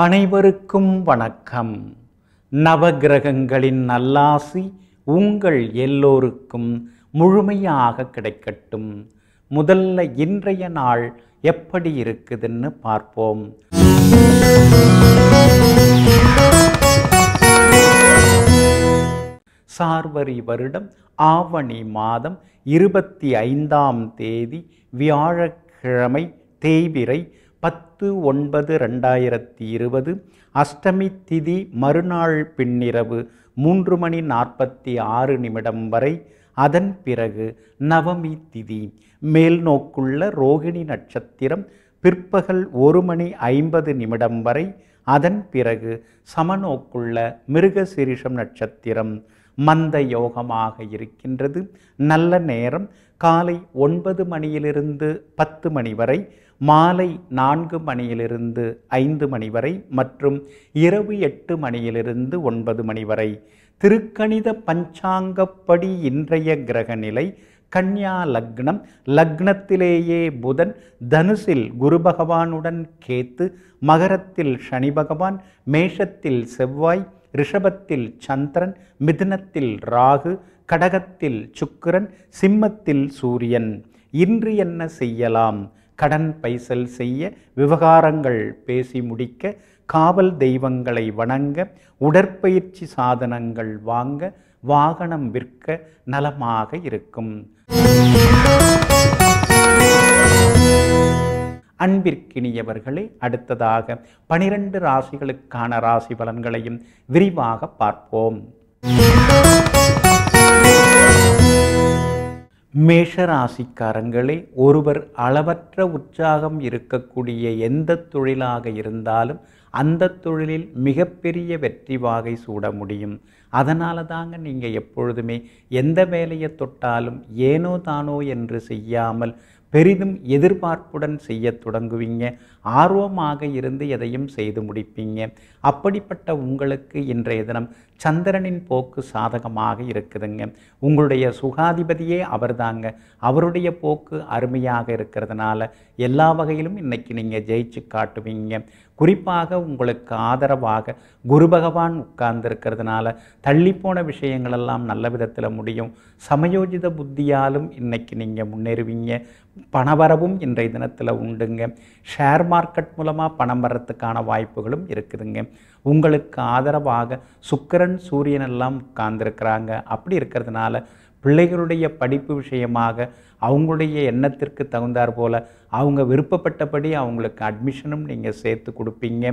அனைவருக்கும் வணக்கம் நவகிரகங்களின் நல்லாசி உங்கள் எல்லோருக்கும் முழுமையாக கிடைக்கட்டும் முதல்ல இன்றைய நாள் எப்படி இருக்குதுன்னு பார்ப்போம் சார்வரி வருடம் ஆவணி மாதம் இருபத்தி ஐந்தாம் தேதி வியாழக்கிழமை தேய்பிரை பத்து ஒன்பது ரெண்டாயிரத்தி இருபது அஷ்டமி திதி மறுநாள் பின்னிரவு மூன்று மணி நாற்பத்தி ஆறு நிமிடம் வரை அதன் பிறகு நவமி திதி மேல் நோக்குள்ள ரோகிணி நட்சத்திரம் பிற்பகல் ஒரு மணி ஐம்பது நிமிடம் வரை அதன் பிறகு சமநோக்குள்ள மிருகசிரிஷம் நட்சத்திரம் மந்த யோகமாக இருக்கின்றது நல்ல நேரம் காலை ஒன்பது மணியிலிருந்து பத்து மணி வரை மாலை நான்கு மணியிலிருந்து ஐந்து மணி வரை மற்றும் இரவு எட்டு மணியிலிருந்து ஒன்பது மணி வரை திருக்கணித பஞ்சாங்கப்படி இன்றைய கிரகநிலை கன்யா லக்னம் லக்னத்திலேயே புதன் தனுசில் குரு பகவானுடன் கேத்து மகரத்தில் சனி பகவான் மேஷத்தில் செவ்வாய் ரிஷபத்தில் சந்திரன் மிதுனத்தில் ராகு கடகத்தில் சுக்கிரன் சிம்மத்தில் சூரியன் இன்று என்ன செய்யலாம் கடன் பைசல் செய்ய விவகாரங்கள் பேசி முடிக்க காவல் தெய்வங்களை வணங்க உடற்பயிற்சி சாதனங்கள் வாங்க வாகனம் விற்க நலமாக இருக்கும் அன்பிற்கினியவர்களே அடுத்ததாக பனிரெண்டு ராசிகளுக்கான ராசி பலன்களையும் விரிவாக பார்ப்போம் மேஷராசிக்காரங்களே ஒருவர் அளவற்ற உற்சாகம் இருக்கக்கூடிய எந்த தொழிலாக இருந்தாலும் அந்த தொழிலில் மிகப்பெரிய வெற்றி வாகை சூட முடியும் அதனால தாங்க நீங்கள் எப்பொழுதுமே எந்த வேலையை தொட்டாலும் ஏனோ தானோ என்று செய்யாமல் பெரிதும் எதிர்பார்ப்புடன் செய்ய தொடங்குவீங்க ஆர்வமாக இருந்து எதையும் செய்து முடிப்பீங்க அப்படிப்பட்ட உங்களுக்கு இன்றைய தினம் சந்திரனின் போக்கு சாதகமாக இருக்குதுங்க உங்களுடைய சுகாதிபதியே அவர் தாங்க அவருடைய போக்கு அருமையாக இருக்கிறதுனால எல்லா வகையிலும் இன்றைக்கி நீங்கள் ஜெயிச்சு காட்டுவீங்க குறிப்பாக உங்களுக்கு ஆதரவாக குரு பகவான் தள்ளி தள்ளிப்போன விஷயங்களெல்லாம் நல்ல விதத்தில் முடியும் சமயோஜித புத்தியாலும் இன்றைக்கி நீங்கள் முன்னேறுவீங்க பணவரவும் இன்றைய தினத்தில் உண்டுங்க ஷேர் மார்க்கெட் மூலமாக பணம் வர்றதுக்கான வாய்ப்புகளும் இருக்குதுங்க உங்களுக்கு ஆதரவாக சுக்கரன் சூரியன் எல்லாம் உட்கார்ந்துருக்கிறாங்க அப்படி இருக்கிறதுனால பிள்ளைகளுடைய படிப்பு விஷயமாக அவங்களுடைய எண்ணத்திற்கு தகுந்தார் போல் அவங்க விருப்பப்பட்டபடி அவங்களுக்கு அட்மிஷனும் நீங்கள் சேர்த்து கொடுப்பீங்க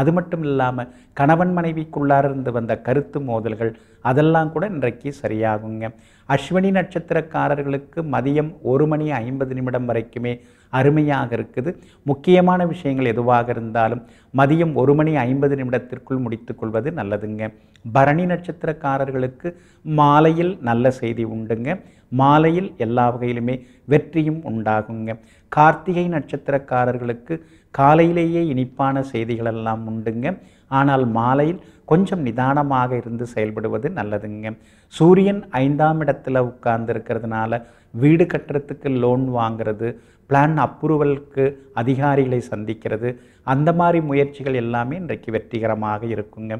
அது மட்டும் இல்லாமல் கணவன் மனைவிக்குள்ளார இருந்து வந்த கருத்து மோதல்கள் அதெல்லாம் கூட இன்றைக்கு சரியாகுங்க அஸ்வினி நட்சத்திரக்காரர்களுக்கு மதியம் ஒரு மணி ஐம்பது நிமிடம் வரைக்குமே அருமையாக இருக்குது முக்கியமான விஷயங்கள் எதுவாக இருந்தாலும் மதியம் ஒரு மணி ஐம்பது நிமிடத்திற்குள் முடித்துக்கொள்வது நல்லதுங்க பரணி நட்சத்திரக்காரர்களுக்கு மாலையில் நல்ல செய்தி உண்டுங்க மாலையில் எல்லா வகையிலுமே வெற்றியும் உண்டாகுங்க கார்த்திகை நட்சத்திரக்காரர்களுக்கு காலையிலேயே இனிப்பான செய்திகளெல்லாம் உண்டுங்க ஆனால் மாலையில் கொஞ்சம் நிதானமாக இருந்து செயல்படுவது நல்லதுங்க சூரியன் ஐந்தாம் இடத்துல உட்கார்ந்து இருக்கிறதுனால வீடு கட்டுறதுக்கு லோன் வாங்கிறது பிளான் அப்ரூவலுக்கு அதிகாரிகளை சந்திக்கிறது அந்த மாதிரி முயற்சிகள் எல்லாமே இன்றைக்கு வெற்றிகரமாக இருக்குங்க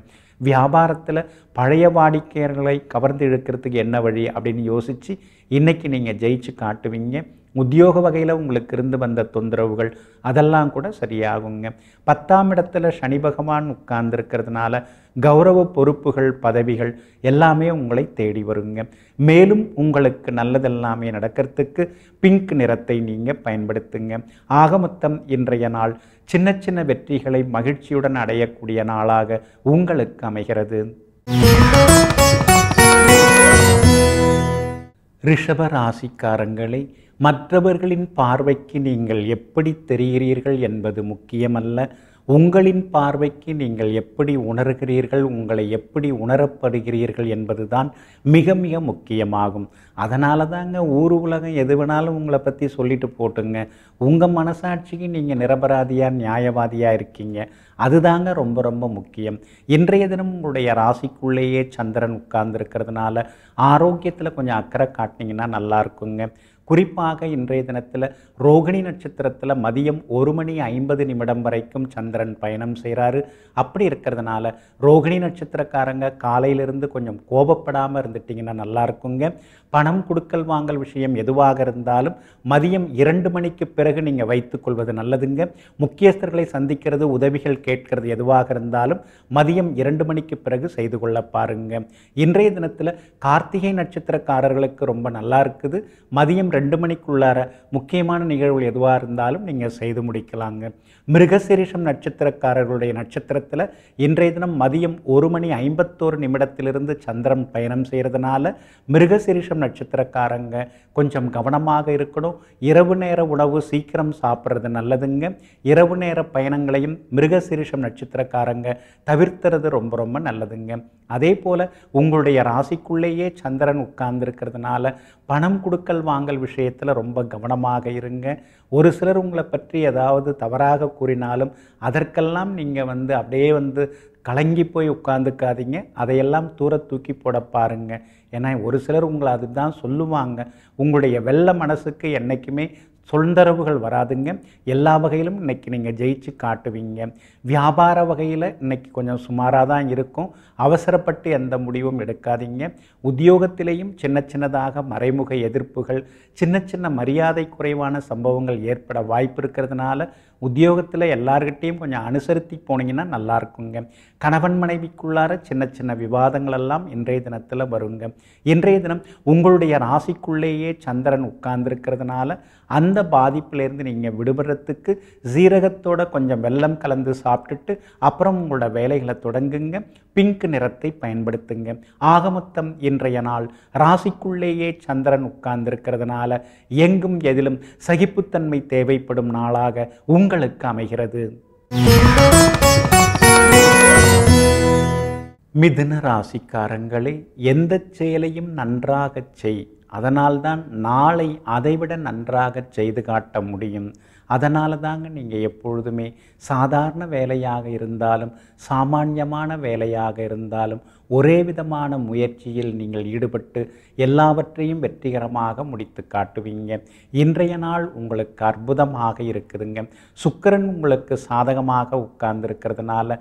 வியாபாரத்தில் பழைய வாடிக்கையாளர்களை கவர்ந்து இழுக்கிறதுக்கு என்ன வழி அப்படின்னு யோசித்து இன்றைக்கி நீங்கள் ஜெயிச்சு காட்டுவீங்க உத்தியோக வகையில் உங்களுக்கு இருந்து வந்த தொந்தரவுகள் அதெல்லாம் கூட சரியாகுங்க பத்தாம் இடத்துல சனி பகவான் உட்கார்ந்துருக்கிறதுனால கௌரவ பொறுப்புகள் பதவிகள் எல்லாமே உங்களை தேடி வருங்க மேலும் உங்களுக்கு நல்லதெல்லாமே நடக்கிறதுக்கு பிங்க் நிறத்தை நீங்கள் பயன்படுத்துங்க ஆக மொத்தம் இன்றைய நாள் சின்ன சின்ன வெற்றிகளை மகிழ்ச்சியுடன் அடையக்கூடிய நாளாக உங்களுக்கு அமைகிறது ரிஷப ராசிக்காரங்களை மற்றவர்களின் பார்வைக்கு நீங்கள் எப்படி தெரிகிறீர்கள் என்பது முக்கியமல்ல உங்களின் பார்வைக்கு நீங்கள் எப்படி உணர்கிறீர்கள் உங்களை எப்படி உணரப்படுகிறீர்கள் என்பதுதான் மிக மிக முக்கியமாகும் அதனால தாங்க ஊர் உலகம் எது வேணாலும் உங்களை பற்றி சொல்லிட்டு போட்டுங்க உங்கள் மனசாட்சிக்கு நீங்கள் நிரபராதியாக நியாயவாதியாக இருக்கீங்க அதுதாங்க ரொம்ப ரொம்ப முக்கியம் இன்றைய தினம் உங்களுடைய ராசிக்குள்ளேயே சந்திரன் உட்கார்ந்துருக்கிறதுனால ஆரோக்கியத்தில் கொஞ்சம் அக்கறை காட்டினீங்கன்னா நல்லா இருக்குங்க குறிப்பாக இன்றைய தினத்தில் ரோகிணி நட்சத்திரத்தில் மதியம் ஒரு மணி ஐம்பது நிமிடம் வரைக்கும் சந்திரன் பயணம் செய்கிறாரு அப்படி இருக்கிறதுனால ரோகிணி நட்சத்திரக்காரங்க காலையிலிருந்து கொஞ்சம் கோபப்படாமல் இருந்துட்டிங்கன்னா நல்லா இருக்குங்க பணம் கொடுக்கல் வாங்கல் விஷயம் எதுவாக இருந்தாலும் மதியம் இரண்டு மணிக்கு பிறகு நீங்கள் வைத்துக்கொள்வது நல்லதுங்க முக்கியஸ்தர்களை சந்திக்கிறது உதவிகள் கேட்கிறது எதுவாக இருந்தாலும் மதியம் இரண்டு மணிக்கு பிறகு செய்து கொள்ள பாருங்க இன்றைய தினத்தில் கார்த்திகை நட்சத்திரக்காரர்களுக்கு ரொம்ப நல்லா இருக்குது மதியம் ரெண்டு மணிக்குள்ளார முக்கியமான நிகழ்வு எதுவாக இருந்தாலும் நீங்கள் செய்து முடிக்கலாங்க மிருகசிரிஷம் நட்சத்திரக்காரர்களுடைய நட்சத்திரத்தில் இன்றைய தினம் மதியம் ஒரு மணி ஐம்பத்தோரு நிமிடத்திலிருந்து சந்திரன் பயணம் செய்கிறதுனால மிருகசிரிஷம் நட்சத்திரக்காரங்க கொஞ்சம் கவனமாக இருக்கணும் இரவு நேர உணவு சீக்கிரம் சாப்பிட்றது நல்லதுங்க இரவு நேர பயணங்களையும் மிருகசிரிஷம் நட்சத்திரக்காரங்க தவிர்த்துறது ரொம்ப ரொம்ப நல்லதுங்க அதே போல் உங்களுடைய ராசிக்குள்ளேயே சந்திரன் உட்கார்ந்துருக்கிறதுனால பணம் கொடுக்கல் வாங்கல் விஷயத்தில் ரொம்ப கவனமாக இருங்க ஒரு சிலர் உங்களை பற்றி ஏதாவது தவறாக கூறினாலும் அதற்கெல்லாம் நீங்கள் வந்து அப்படியே வந்து கலங்கி போய் உட்காந்துக்காதீங்க அதையெல்லாம் தூர தூக்கி போட பாருங்க ஏன்னா ஒரு சிலர் உங்களை அதுதான் சொல்லுவாங்க உங்களுடைய வெள்ள மனசுக்கு என்றைக்குமே சொல்ந்தரவுகள் வராதுங்க எல்லா வகையிலும் இன்னைக்கு நீங்கள் ஜெயிச்சு காட்டுவீங்க வியாபார வகையில் இன்றைக்கி கொஞ்சம் சுமாராக தான் இருக்கும் அவசரப்பட்டு எந்த முடிவும் எடுக்காதீங்க உத்தியோகத்திலேயும் சின்ன சின்னதாக மறைமுக எதிர்ப்புகள் சின்ன சின்ன மரியாதை குறைவான சம்பவங்கள் ஏற்பட வாய்ப்பு இருக்கிறதுனால உத்தியோகத்தில் எல்லார்கிட்டேயும் கொஞ்சம் அனுசரித்து போனீங்கன்னா நல்லா இருக்குங்க கணவன் மனைவிக்குள்ளார சின்ன சின்ன விவாதங்கள் எல்லாம் இன்றைய தினத்தில் வருங்க இன்றைய தினம் உங்களுடைய ராசிக்குள்ளேயே சந்திரன் உட்கார்ந்துருக்கிறதுனால அந்த பாதிப்பிலேருந்து நீங்கள் விடுபடுறதுக்கு சீரகத்தோட கொஞ்சம் வெள்ளம் கலந்து சாப்பிட்டுட்டு அப்புறம் உங்களோட வேலைகளை தொடங்குங்க பிங்க் நிறத்தை பயன்படுத்துங்க ஆகமொத்தம் இன்றைய நாள் ராசிக்குள்ளேயே சந்திரன் உட்கார்ந்திருக்கிறதுனால எங்கும் எதிலும் சகிப்புத்தன்மை தேவைப்படும் நாளாக உங்கள் உங்களுக்கு அமைகிறது மிதுன ராசிக்காரங்களே எந்த செயலையும் நன்றாக செய் அதனால்தான் நாளை அதைவிட நன்றாக செய்து காட்ட முடியும் அதனால தாங்க நீங்கள் எப்பொழுதுமே சாதாரண வேலையாக இருந்தாலும் சாமானியமான வேலையாக இருந்தாலும் ஒரே விதமான முயற்சியில் நீங்கள் ஈடுபட்டு எல்லாவற்றையும் வெற்றிகரமாக முடித்து காட்டுவீங்க இன்றைய நாள் உங்களுக்கு அற்புதமாக இருக்குதுங்க சுக்கரன் உங்களுக்கு சாதகமாக உட்கார்ந்துருக்கிறதுனால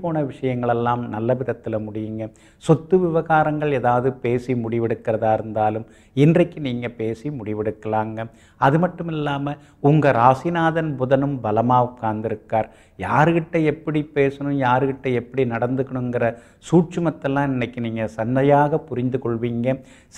போன விஷயங்களெல்லாம் நல்ல விதத்தில் முடியுங்க சொத்து விவகாரங்கள் ஏதாவது பேசி முடிவெடுக்கிறதா இருந்தாலும் இன்றைக்கு நீங்கள் பேசி முடிவெடுக்கலாங்க அது மட்டும் இல்லாமல் உங்கள் ராசிநாதன் புதனும் பலமாக உட்கார்ந்துருக்கார் யாருக்கிட்ட எப்படி பேசணும் யாருக்கிட்ட எப்படி நடந்துக்கணுங்கிற சூட்சும தத்துவமத்தெல்லாம் இன்றைக்கி நீங்கள் சந்தையாக புரிந்து கொள்வீங்க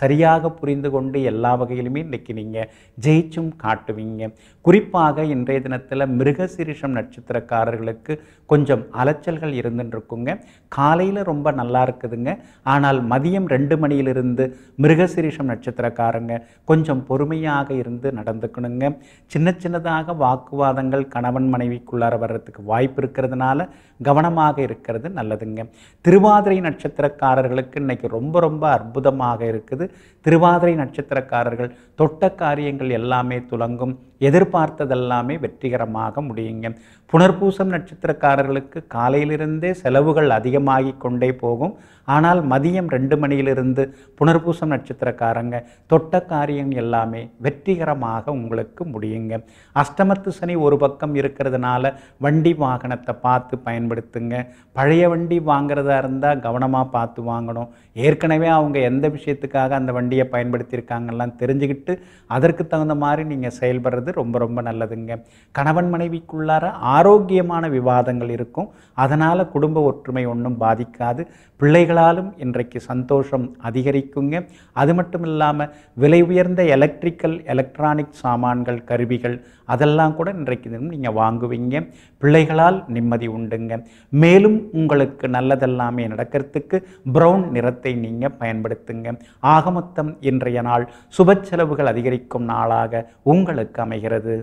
சரியாக புரிந்து கொண்டு எல்லா வகையிலுமே இன்றைக்கி நீங்கள் ஜெயிச்சும் காட்டுவீங்க குறிப்பாக இன்றைய தினத்தில் மிருகசிரிஷம் நட்சத்திரக்காரர்களுக்கு கொஞ்சம் அலைச்சல்கள் இருந்துருக்குங்க காலையில் ரொம்ப நல்லா இருக்குதுங்க ஆனால் மதியம் ரெண்டு மணியிலிருந்து மிருகசிரிஷம் நட்சத்திரக்காரங்க கொஞ்சம் பொறுமையாக இருந்து நடந்துக்கணுங்க சின்ன சின்னதாக வாக்குவாதங்கள் கணவன் மனைவிக்குள்ளார வர்றதுக்கு வாய்ப்பு இருக்கிறதுனால கவனமாக இருக்கிறது நல்லதுங்க திருவாதிரை நட்சத்திரக்காரர்களுக்கு இன்றைக்கி ரொம்ப ரொம்ப அற்புதமாக இருக்குது திருவாதிரை நட்சத்திரக்காரர்கள் தொட்ட காரியங்கள் எல்லாமே துலங்கும் எதிர்பார்த்ததெல்லாமே வெற்றிகரமாக முடியுங்க புனர்பூசம் நட்சத்திரக்காரர்களுக்கு காலையிலிருந்தே செலவுகள் அதிகமாகி கொண்டே போகும் ஆனால் மதியம் ரெண்டு மணியிலிருந்து புனர்பூசம் நட்சத்திரக்காரங்க தொட்ட காரியம் எல்லாமே வெற்றிகரமாக உங்களுக்கு முடியுங்க அஷ்டமத்து சனி ஒரு பக்கம் இருக்கிறதுனால வண்டி வாகனத்தை பார்த்து பயன்படுத்துங்க பழைய வண்டி வாங்குறதா இருந்தால் கவனமாக பார்த்து வாங்கணும் ஏற்கனவே அவங்க எந்த விஷயத்துக்காக அந்த வண்டியை பயன்படுத்தியிருக்காங்கலாம் தெரிஞ்சுக்கிட்டு அதற்கு தகுந்த மாதிரி நீங்கள் செயல்படுறது இருக்கிறது ரொம்ப ரொம்ப நல்லதுங்க கணவன் மனைவிக்குள்ளார ஆரோக்கியமான விவாதங்கள் இருக்கும் அதனால் குடும்ப ஒற்றுமை ஒன்றும் பாதிக்காது பிள்ளைகளாலும் இன்றைக்கு சந்தோஷம் அதிகரிக்குங்க அது மட்டும் இல்லாமல் விலை உயர்ந்த எலக்ட்ரிக்கல் எலக்ட்ரானிக் சாமான்கள் கருவிகள் அதெல்லாம் கூட இன்றைக்கு தினம் நீங்கள் வாங்குவீங்க பிள்ளைகளால் நிம்மதி உண்டுங்க மேலும் உங்களுக்கு நல்லதெல்லாமே நடக்கிறதுக்கு ப்ரௌன் நிறத்தை நீங்கள் பயன்படுத்துங்க ஆகமொத்தம் இன்றைய நாள் சுப செலவுகள் அதிகரிக்கும் நாளாக உங்களுக்கு அமை அமைகிறது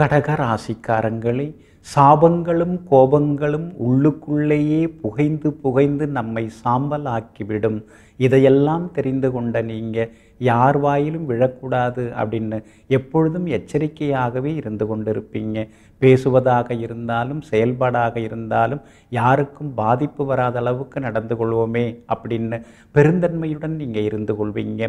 கடக ராசிக்காரங்களே சாபங்களும் கோபங்களும் உள்ளுக்குள்ளேயே புகைந்து புகைந்து நம்மை சாம்பல் ஆக்கிவிடும் இதையெல்லாம் தெரிந்து கொண்ட நீங்கள் யார் வாயிலும் விழக்கூடாது அப்படின்னு எப்பொழுதும் எச்சரிக்கையாகவே இருந்து கொண்டிருப்பீங்க பேசுவதாக இருந்தாலும் செயல்பாடாக இருந்தாலும் யாருக்கும் பாதிப்பு வராத அளவுக்கு நடந்து கொள்வோமே அப்படின்னு பெருந்தன்மையுடன் நீங்கள் இருந்து கொள்வீங்க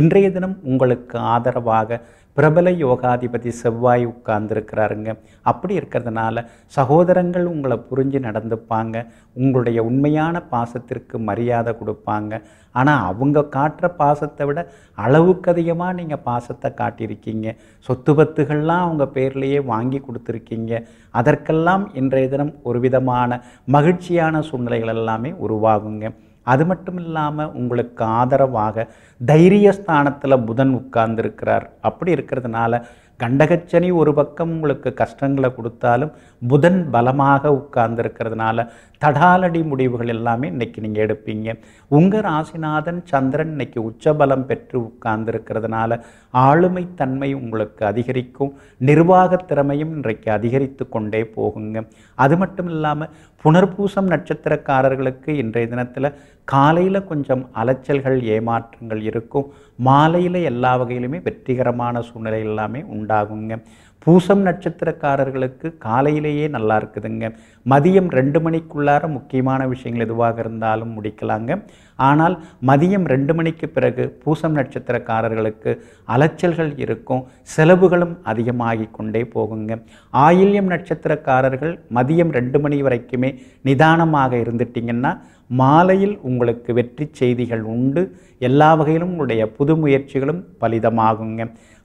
இன்றைய தினம் உங்களுக்கு ஆதரவாக பிரபல யோகாதிபதி செவ்வாய் உட்கார்ந்துருக்கிறாருங்க அப்படி இருக்கிறதுனால சகோதரங்கள் உங்களை புரிஞ்சு நடந்துப்பாங்க உங்களுடைய உண்மையான பாசத்திற்கு மரியாதை கொடுப்பாங்க ஆனால் அவங்க காட்டுற பாசத்தை விட அளவுக்கு அதிகமாக நீங்கள் பாசத்தை காட்டியிருக்கீங்க சொத்து பத்துகள்லாம் அவங்க பேர்லேயே வாங்கி கொடுத்துருக்கீங்க அதற்கெல்லாம் இன்றைய தினம் ஒரு விதமான மகிழ்ச்சியான சூழ்நிலைகள் எல்லாமே உருவாகுங்க அது மட்டும் இல்லாமல் உங்களுக்கு ஆதரவாக தைரியஸ்தானத்தில் புதன் உட்கார்ந்துருக்கிறார் அப்படி இருக்கிறதுனால கண்டகச்சனி ஒரு பக்கம் உங்களுக்கு கஷ்டங்களை கொடுத்தாலும் புதன் பலமாக உட்கார்ந்துருக்கிறதுனால தடாலடி முடிவுகள் எல்லாமே இன்றைக்கி நீங்கள் எடுப்பீங்க உங்கள் ராசிநாதன் சந்திரன் இன்றைக்கி உச்சபலம் பெற்று உட்கார்ந்துருக்கிறதுனால தன்மை உங்களுக்கு அதிகரிக்கும் நிர்வாகத் திறமையும் இன்றைக்கு அதிகரித்து கொண்டே போகுங்க அது மட்டும் இல்லாமல் புனர்பூசம் நட்சத்திரக்காரர்களுக்கு இன்றைய தினத்தில் காலையில் கொஞ்சம் அலைச்சல்கள் ஏமாற்றங்கள் இருக்கும் மாலையில் எல்லா வகையிலுமே வெற்றிகரமான சூழ்நிலை எல்லாமே உண்டாகுங்க பூசம் நட்சத்திரக்காரர்களுக்கு காலையிலேயே நல்லா இருக்குதுங்க மதியம் ரெண்டு மணிக்குள்ளார முக்கியமான விஷயங்கள் எதுவாக இருந்தாலும் முடிக்கலாங்க ஆனால் மதியம் ரெண்டு மணிக்கு பிறகு பூசம் நட்சத்திரக்காரர்களுக்கு அலைச்சல்கள் இருக்கும் செலவுகளும் அதிகமாகி கொண்டே போகுங்க ஆயில்யம் நட்சத்திரக்காரர்கள் மதியம் ரெண்டு மணி வரைக்குமே நிதானமாக இருந்துட்டிங்கன்னா மாலையில் உங்களுக்கு வெற்றி செய்திகள் உண்டு எல்லா வகையிலும் உங்களுடைய புது முயற்சிகளும் பலிதமாகுங்க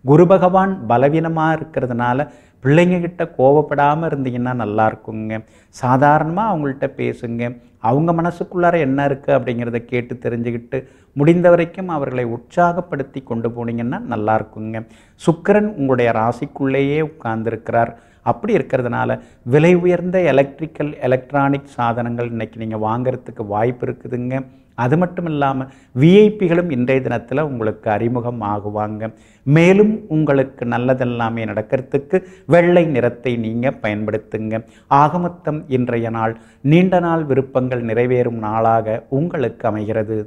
குரு பகவான் பலவீனமாக இருக்கிறதுனால பிள்ளைங்கக்கிட்ட கோவப்படாமல் இருந்தீங்கன்னா நல்லா இருக்குங்க சாதாரணமாக அவங்கள்ட்ட பேசுங்க அவங்க மனசுக்குள்ளார என்ன இருக்குது அப்படிங்கிறத கேட்டு தெரிஞ்சுக்கிட்டு முடிந்த வரைக்கும் அவர்களை உற்சாகப்படுத்தி கொண்டு போனீங்கன்னா நல்லா இருக்குங்க சுக்கரன் உங்களுடைய ராசிக்குள்ளேயே உட்கார்ந்துருக்கிறார் அப்படி இருக்கிறதுனால விலை உயர்ந்த எலக்ட்ரிக்கல் எலக்ட்ரானிக் சாதனங்கள் இன்றைக்கி நீங்கள் வாங்கிறதுக்கு வாய்ப்பு இருக்குதுங்க அது மட்டும் இல்லாமல் விஐபிகளும் இன்றைய தினத்தில் உங்களுக்கு அறிமுகம் ஆகுவாங்க மேலும் உங்களுக்கு நல்லதெல்லாமே நடக்கிறதுக்கு வெள்ளை நிறத்தை நீங்கள் பயன்படுத்துங்க ஆகமொத்தம் இன்றைய நாள் நீண்ட நாள் விருப்பங்கள் நிறைவேறும் நாளாக உங்களுக்கு அமைகிறது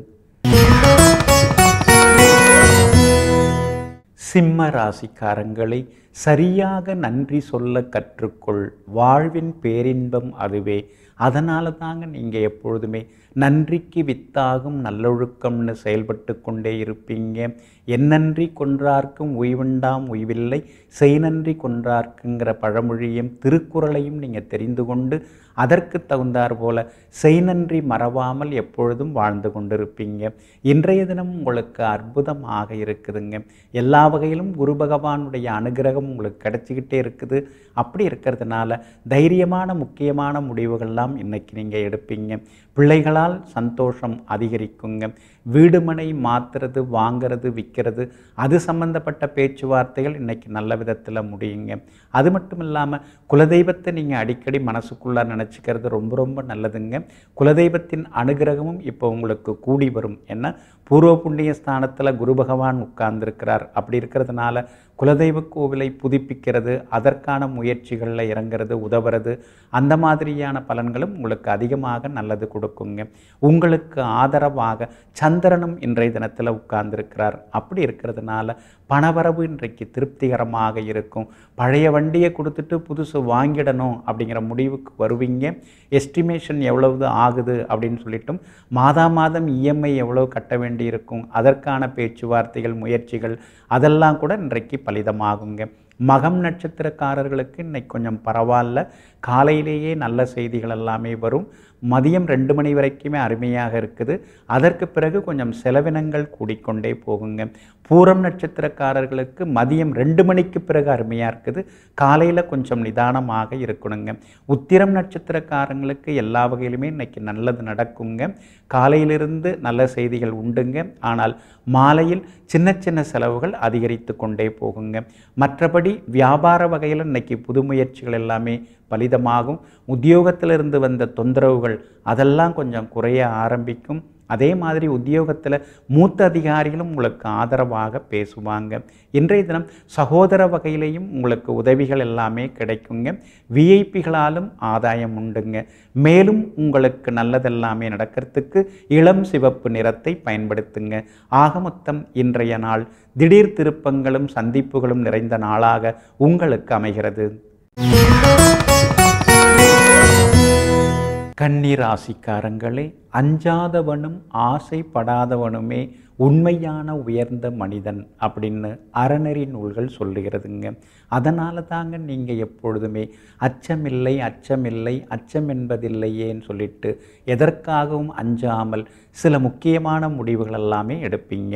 சிம்ம ராசிக்காரங்களை சரியாக நன்றி சொல்ல கற்றுக்கொள் வாழ்வின் பேரின்பம் அதுவே அதனால தாங்க நீங்கள் எப்பொழுதுமே நன்றிக்கு வித்தாகும் நல்லொழுக்கம்னு செயல்பட்டு கொண்டே இருப்பீங்க என்னன்றி கொன்றார்க்கும் உய்வுண்டாம் உய்வில்லை செய் நன்றி கொன்றார்க்குங்கிற பழமொழியும் திருக்குறளையும் நீங்கள் தெரிந்து கொண்டு அதற்கு தகுந்தார் போல செய் நன்றி மறவாமல் எப்பொழுதும் வாழ்ந்து கொண்டிருப்பீங்க இன்றைய தினம் உங்களுக்கு அற்புதமாக இருக்குதுங்க எல்லா வகையிலும் குரு பகவானுடைய அனுகிரகம் உங்களுக்கு கிடச்சிக்கிட்டே இருக்குது அப்படி இருக்கிறதுனால தைரியமான முக்கியமான முடிவுகள்லாம் இன்றைக்கி நீங்கள் எடுப்பீங்க பிள்ளைகளாக செய்தால் சந்தோஷம் அதிகரிக்குங்க வீடுமனை மாத்துறது வாங்கிறது விற்கிறது அது சம்மந்தப்பட்ட பேச்சுவார்த்தைகள் இன்றைக்கி நல்ல விதத்தில் முடியுங்க அது மட்டும் இல்லாமல் குலதெய்வத்தை நீங்கள் அடிக்கடி மனசுக்குள்ளாக நினச்சிக்கிறது ரொம்ப ரொம்ப நல்லதுங்க குலதெய்வத்தின் அனுகிரகமும் இப்போ உங்களுக்கு கூடி வரும் என்ன பூர்வ புண்ணிய ஸ்தானத்தில் குரு பகவான் உட்கார்ந்துருக்கிறார் அப்படி இருக்கிறதுனால குலதெய்வ கோவிலை புதுப்பிக்கிறது அதற்கான முயற்சிகளில் இறங்கிறது உதவுறது அந்த மாதிரியான பலன்களும் உங்களுக்கு அதிகமாக நல்லது கொடுக்குங்க உங்களுக்கு ஆதரவாக சந்திரனும் இன்றைய தினத்தில் உட்கார்ந்துருக்கிறார் அப்படி இருக்கிறதுனால பணவரவு இன்றைக்கு திருப்திகரமாக இருக்கும் பழைய வண்டியை கொடுத்துட்டு புதுசு வாங்கிடணும் அப்படிங்கிற முடிவுக்கு வருவீங்க எஸ்டிமேஷன் எவ்வளவு ஆகுது அப்படின்னு சொல்லிட்டும் மாதா மாதம் இஎம்ஐ e எவ்வளோ கட்ட வேண்டியிருக்கும் அதற்கான பேச்சுவார்த்தைகள் முயற்சிகள் அதெல்லாம் கூட இன்றைக்கு பலிதமாகுங்க மகம் நட்சத்திரக்காரர்களுக்கு இன்னைக்கு கொஞ்சம் பரவாயில்ல காலையிலேயே நல்ல செய்திகள் எல்லாமே வரும் மதியம் ரெண்டு மணி வரைக்குமே அருமையாக இருக்குது அதற்கு பிறகு கொஞ்சம் செலவினங்கள் கூடிக்கொண்டே போகுங்க பூரம் நட்சத்திரக்காரர்களுக்கு மதியம் ரெண்டு மணிக்கு பிறகு அருமையாக இருக்குது காலையில் கொஞ்சம் நிதானமாக இருக்கணுங்க உத்திரம் நட்சத்திரக்காரங்களுக்கு எல்லா வகையிலுமே இன்றைக்கி நல்லது நடக்குங்க காலையிலிருந்து நல்ல செய்திகள் உண்டுங்க ஆனால் மாலையில் சின்ன சின்ன செலவுகள் அதிகரித்து கொண்டே போகுங்க மற்றபடி வியாபார வகையில் இன்றைக்கி புது முயற்சிகள் எல்லாமே பலிதமாகும் உத்தியோகத்திலிருந்து வந்த தொந்தரவுகள் அதெல்லாம் கொஞ்சம் குறைய ஆரம்பிக்கும் அதே மாதிரி உத்தியோகத்தில் மூத்த அதிகாரிகளும் உங்களுக்கு ஆதரவாக பேசுவாங்க இன்றைய தினம் சகோதர வகையிலையும் உங்களுக்கு உதவிகள் எல்லாமே கிடைக்குங்க விஐபிகளாலும் ஆதாயம் உண்டுங்க மேலும் உங்களுக்கு நல்லதெல்லாமே நடக்கிறதுக்கு இளம் சிவப்பு நிறத்தை பயன்படுத்துங்க ஆக மொத்தம் இன்றைய நாள் திடீர் திருப்பங்களும் சந்திப்புகளும் நிறைந்த நாளாக உங்களுக்கு அமைகிறது கன்னிராசிக்காரங்களே அஞ்சாதவனும் ஆசைப்படாதவனுமே உண்மையான உயர்ந்த மனிதன் அப்படின்னு அறநெறி நூல்கள் சொல்லுகிறதுங்க அதனால தாங்க நீங்கள் எப்பொழுதுமே அச்சமில்லை அச்சமில்லை அச்சம் என்பதில்லையேன்னு சொல்லிட்டு எதற்காகவும் அஞ்சாமல் சில முக்கியமான முடிவுகள் எல்லாமே எடுப்பீங்க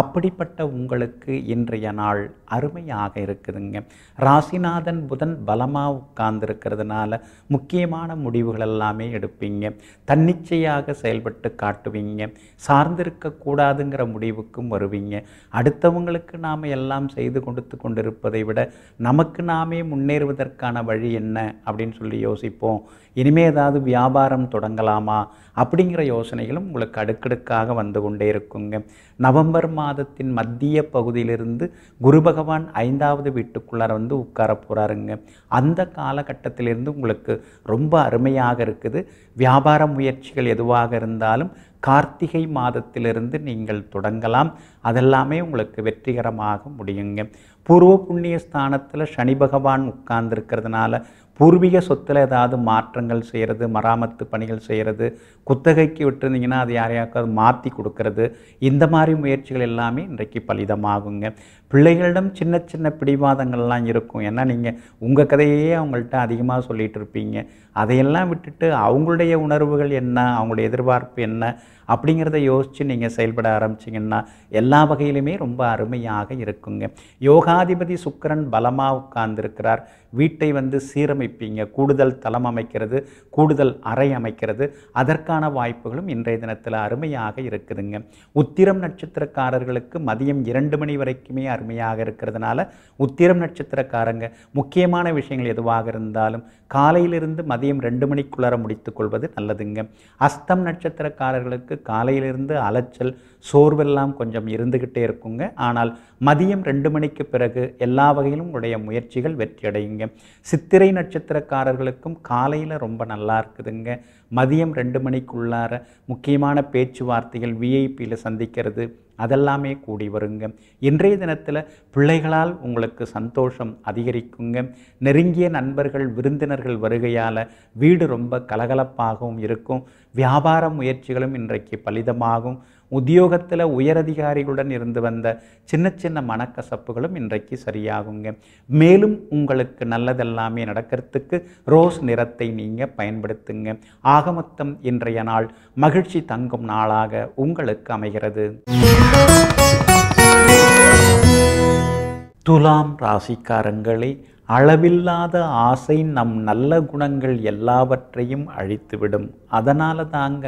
அப்படிப்பட்ட உங்களுக்கு இன்றைய நாள் அருமையாக இருக்குதுங்க ராசிநாதன் புதன் பலமாக உட்கார்ந்துருக்கிறதுனால முக்கியமான முடிவுகள் எல்லாமே எடுப்பீங்க தன்னிச்சையாக செயல்பட்டு காட்டுவீங்க சார்ந்திருக்கக்கூடாதுங்கிற முடிவுக்கும் வருவீங்க அடுத்தவங்களுக்கு நாம் எல்லாம் செய்து கொடுத்து கொண்டிருப்பதை விட நமக்கு நாமே முன்னேறுவதற்கான வழி என்ன அப்படின்னு சொல்லி யோசிப்போம் இனிமேல் ஏதாவது வியாபாரம் தொடங்கலாமா அப்படிங்கிற யோசனைகளும் உங்களுக்கு அடுக்கடுக்காக வந்து கொண்டே இருக்குங்க நவம்பர் மா மாதத்தின் மத்திய பகுதியிலிருந்து குரு பகவான் ஐந்தாவது வீட்டுக்குள்ளார வந்து உட்கார போகிறாருங்க அந்த காலகட்டத்திலிருந்து உங்களுக்கு ரொம்ப அருமையாக இருக்குது வியாபார முயற்சிகள் எதுவாக இருந்தாலும் கார்த்திகை மாதத்திலிருந்து நீங்கள் தொடங்கலாம் அதெல்லாமே உங்களுக்கு வெற்றிகரமாக முடியுங்க பூர்வ புண்ணிய ஸ்தானத்தில் சனி பகவான் உட்கார்ந்துருக்கிறதுனால பூர்வீக சொத்தில் ஏதாவது மாற்றங்கள் செய்கிறது மராமத்து பணிகள் செய்கிறது குத்தகைக்கு விட்டுருந்தீங்கன்னா அது யாரையாக்காவது மாற்றி கொடுக்கறது இந்த மாதிரி முயற்சிகள் எல்லாமே இன்றைக்கு பலிதமாகுங்க பிள்ளைகளிடம் சின்ன சின்ன பிடிவாதங்கள்லாம் இருக்கும் ஏன்னா நீங்கள் உங்கள் கதையே அவங்கள்ட்ட அதிகமாக சொல்லிகிட்டு இருப்பீங்க அதையெல்லாம் விட்டுட்டு அவங்களுடைய உணர்வுகள் என்ன அவங்களுடைய எதிர்பார்ப்பு என்ன அப்படிங்கிறத யோசித்து நீங்கள் செயல்பட ஆரம்பிச்சிங்கன்னா எல்லா வகையிலுமே ரொம்ப அருமையாக இருக்குங்க யோகாதிபதி சுக்கரன் பலமாக உட்கார்ந்துருக்கிறார் வீட்டை வந்து சீரமைப்பீங்க கூடுதல் தளம் அமைக்கிறது கூடுதல் அறை அமைக்கிறது அதற்கான வாய்ப்புகளும் இன்றைய தினத்தில் அருமையாக இருக்குதுங்க உத்திரம் நட்சத்திரக்காரர்களுக்கு மதியம் இரண்டு மணி வரைக்குமே அருமையாக இருக்கிறதுனால உத்திரம் நட்சத்திரக்காரங்க முக்கியமான விஷயங்கள் எதுவாக இருந்தாலும் காலையிலிருந்து மதியம் மதியம் ரெண்டு மணிக்குள்ளார முடித்து கொள்வது நல்லதுங்க அஸ்தம் நட்சத்திரக்காரர்களுக்கு காலையிலிருந்து அலைச்சல் சோர்வெல்லாம் கொஞ்சம் இருந்துக்கிட்டே இருக்குங்க ஆனால் மதியம் ரெண்டு மணிக்கு பிறகு எல்லா வகையிலும் உடைய முயற்சிகள் வெற்றியடையுங்க சித்திரை நட்சத்திரக்காரர்களுக்கும் காலையில் ரொம்ப நல்லா இருக்குதுங்க மதியம் ரெண்டு மணிக்குள்ளார முக்கியமான பேச்சுவார்த்தைகள் விஐபியில் சந்திக்கிறது அதெல்லாமே கூடி வருங்க இன்றைய தினத்தில் பிள்ளைகளால் உங்களுக்கு சந்தோஷம் அதிகரிக்குங்க நெருங்கிய நண்பர்கள் விருந்தினர்கள் வருகையால் வீடு ரொம்ப கலகலப்பாகவும் இருக்கும் வியாபார முயற்சிகளும் இன்றைக்கு பலிதமாகும் உத்தியோகத்தில் உயரதிகாரிகளுடன் இருந்து வந்த சின்ன சின்ன மனக்கசப்புகளும் இன்றைக்கு சரியாகுங்க மேலும் உங்களுக்கு நல்லதெல்லாமே நடக்கிறதுக்கு ரோஸ் நிறத்தை நீங்கள் பயன்படுத்துங்க ஆகமொத்தம் இன்றைய நாள் மகிழ்ச்சி தங்கும் நாளாக உங்களுக்கு அமைகிறது துலாம் ராசிக்காரங்களே அளவில்லாத ஆசை நம் நல்ல குணங்கள் எல்லாவற்றையும் அழித்துவிடும் அதனால் தாங்க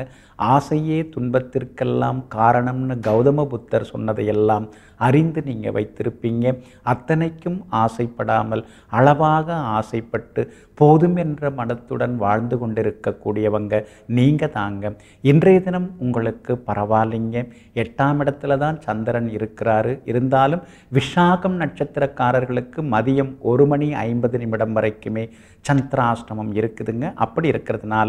ஆசையே துன்பத்திற்கெல்லாம் காரணம்னு கௌதம புத்தர் சொன்னதையெல்லாம் அறிந்து நீங்கள் வைத்திருப்பீங்க அத்தனைக்கும் ஆசைப்படாமல் அளவாக ஆசைப்பட்டு போதும் என்ற மனத்துடன் வாழ்ந்து கொண்டிருக்கக்கூடியவங்க நீங்கள் தாங்க இன்றைய தினம் உங்களுக்கு பரவாயில்லைங்க எட்டாம் இடத்துல தான் சந்திரன் இருக்கிறாரு இருந்தாலும் விஷாகம் நட்சத்திரக்காரர்களுக்கு மதியம் ஒரு மணி ஐம்பது நிமிடம் வரைக்குமே சந்திராஷ்டமம் இருக்குதுங்க அப்படி இருக்கிறதுனால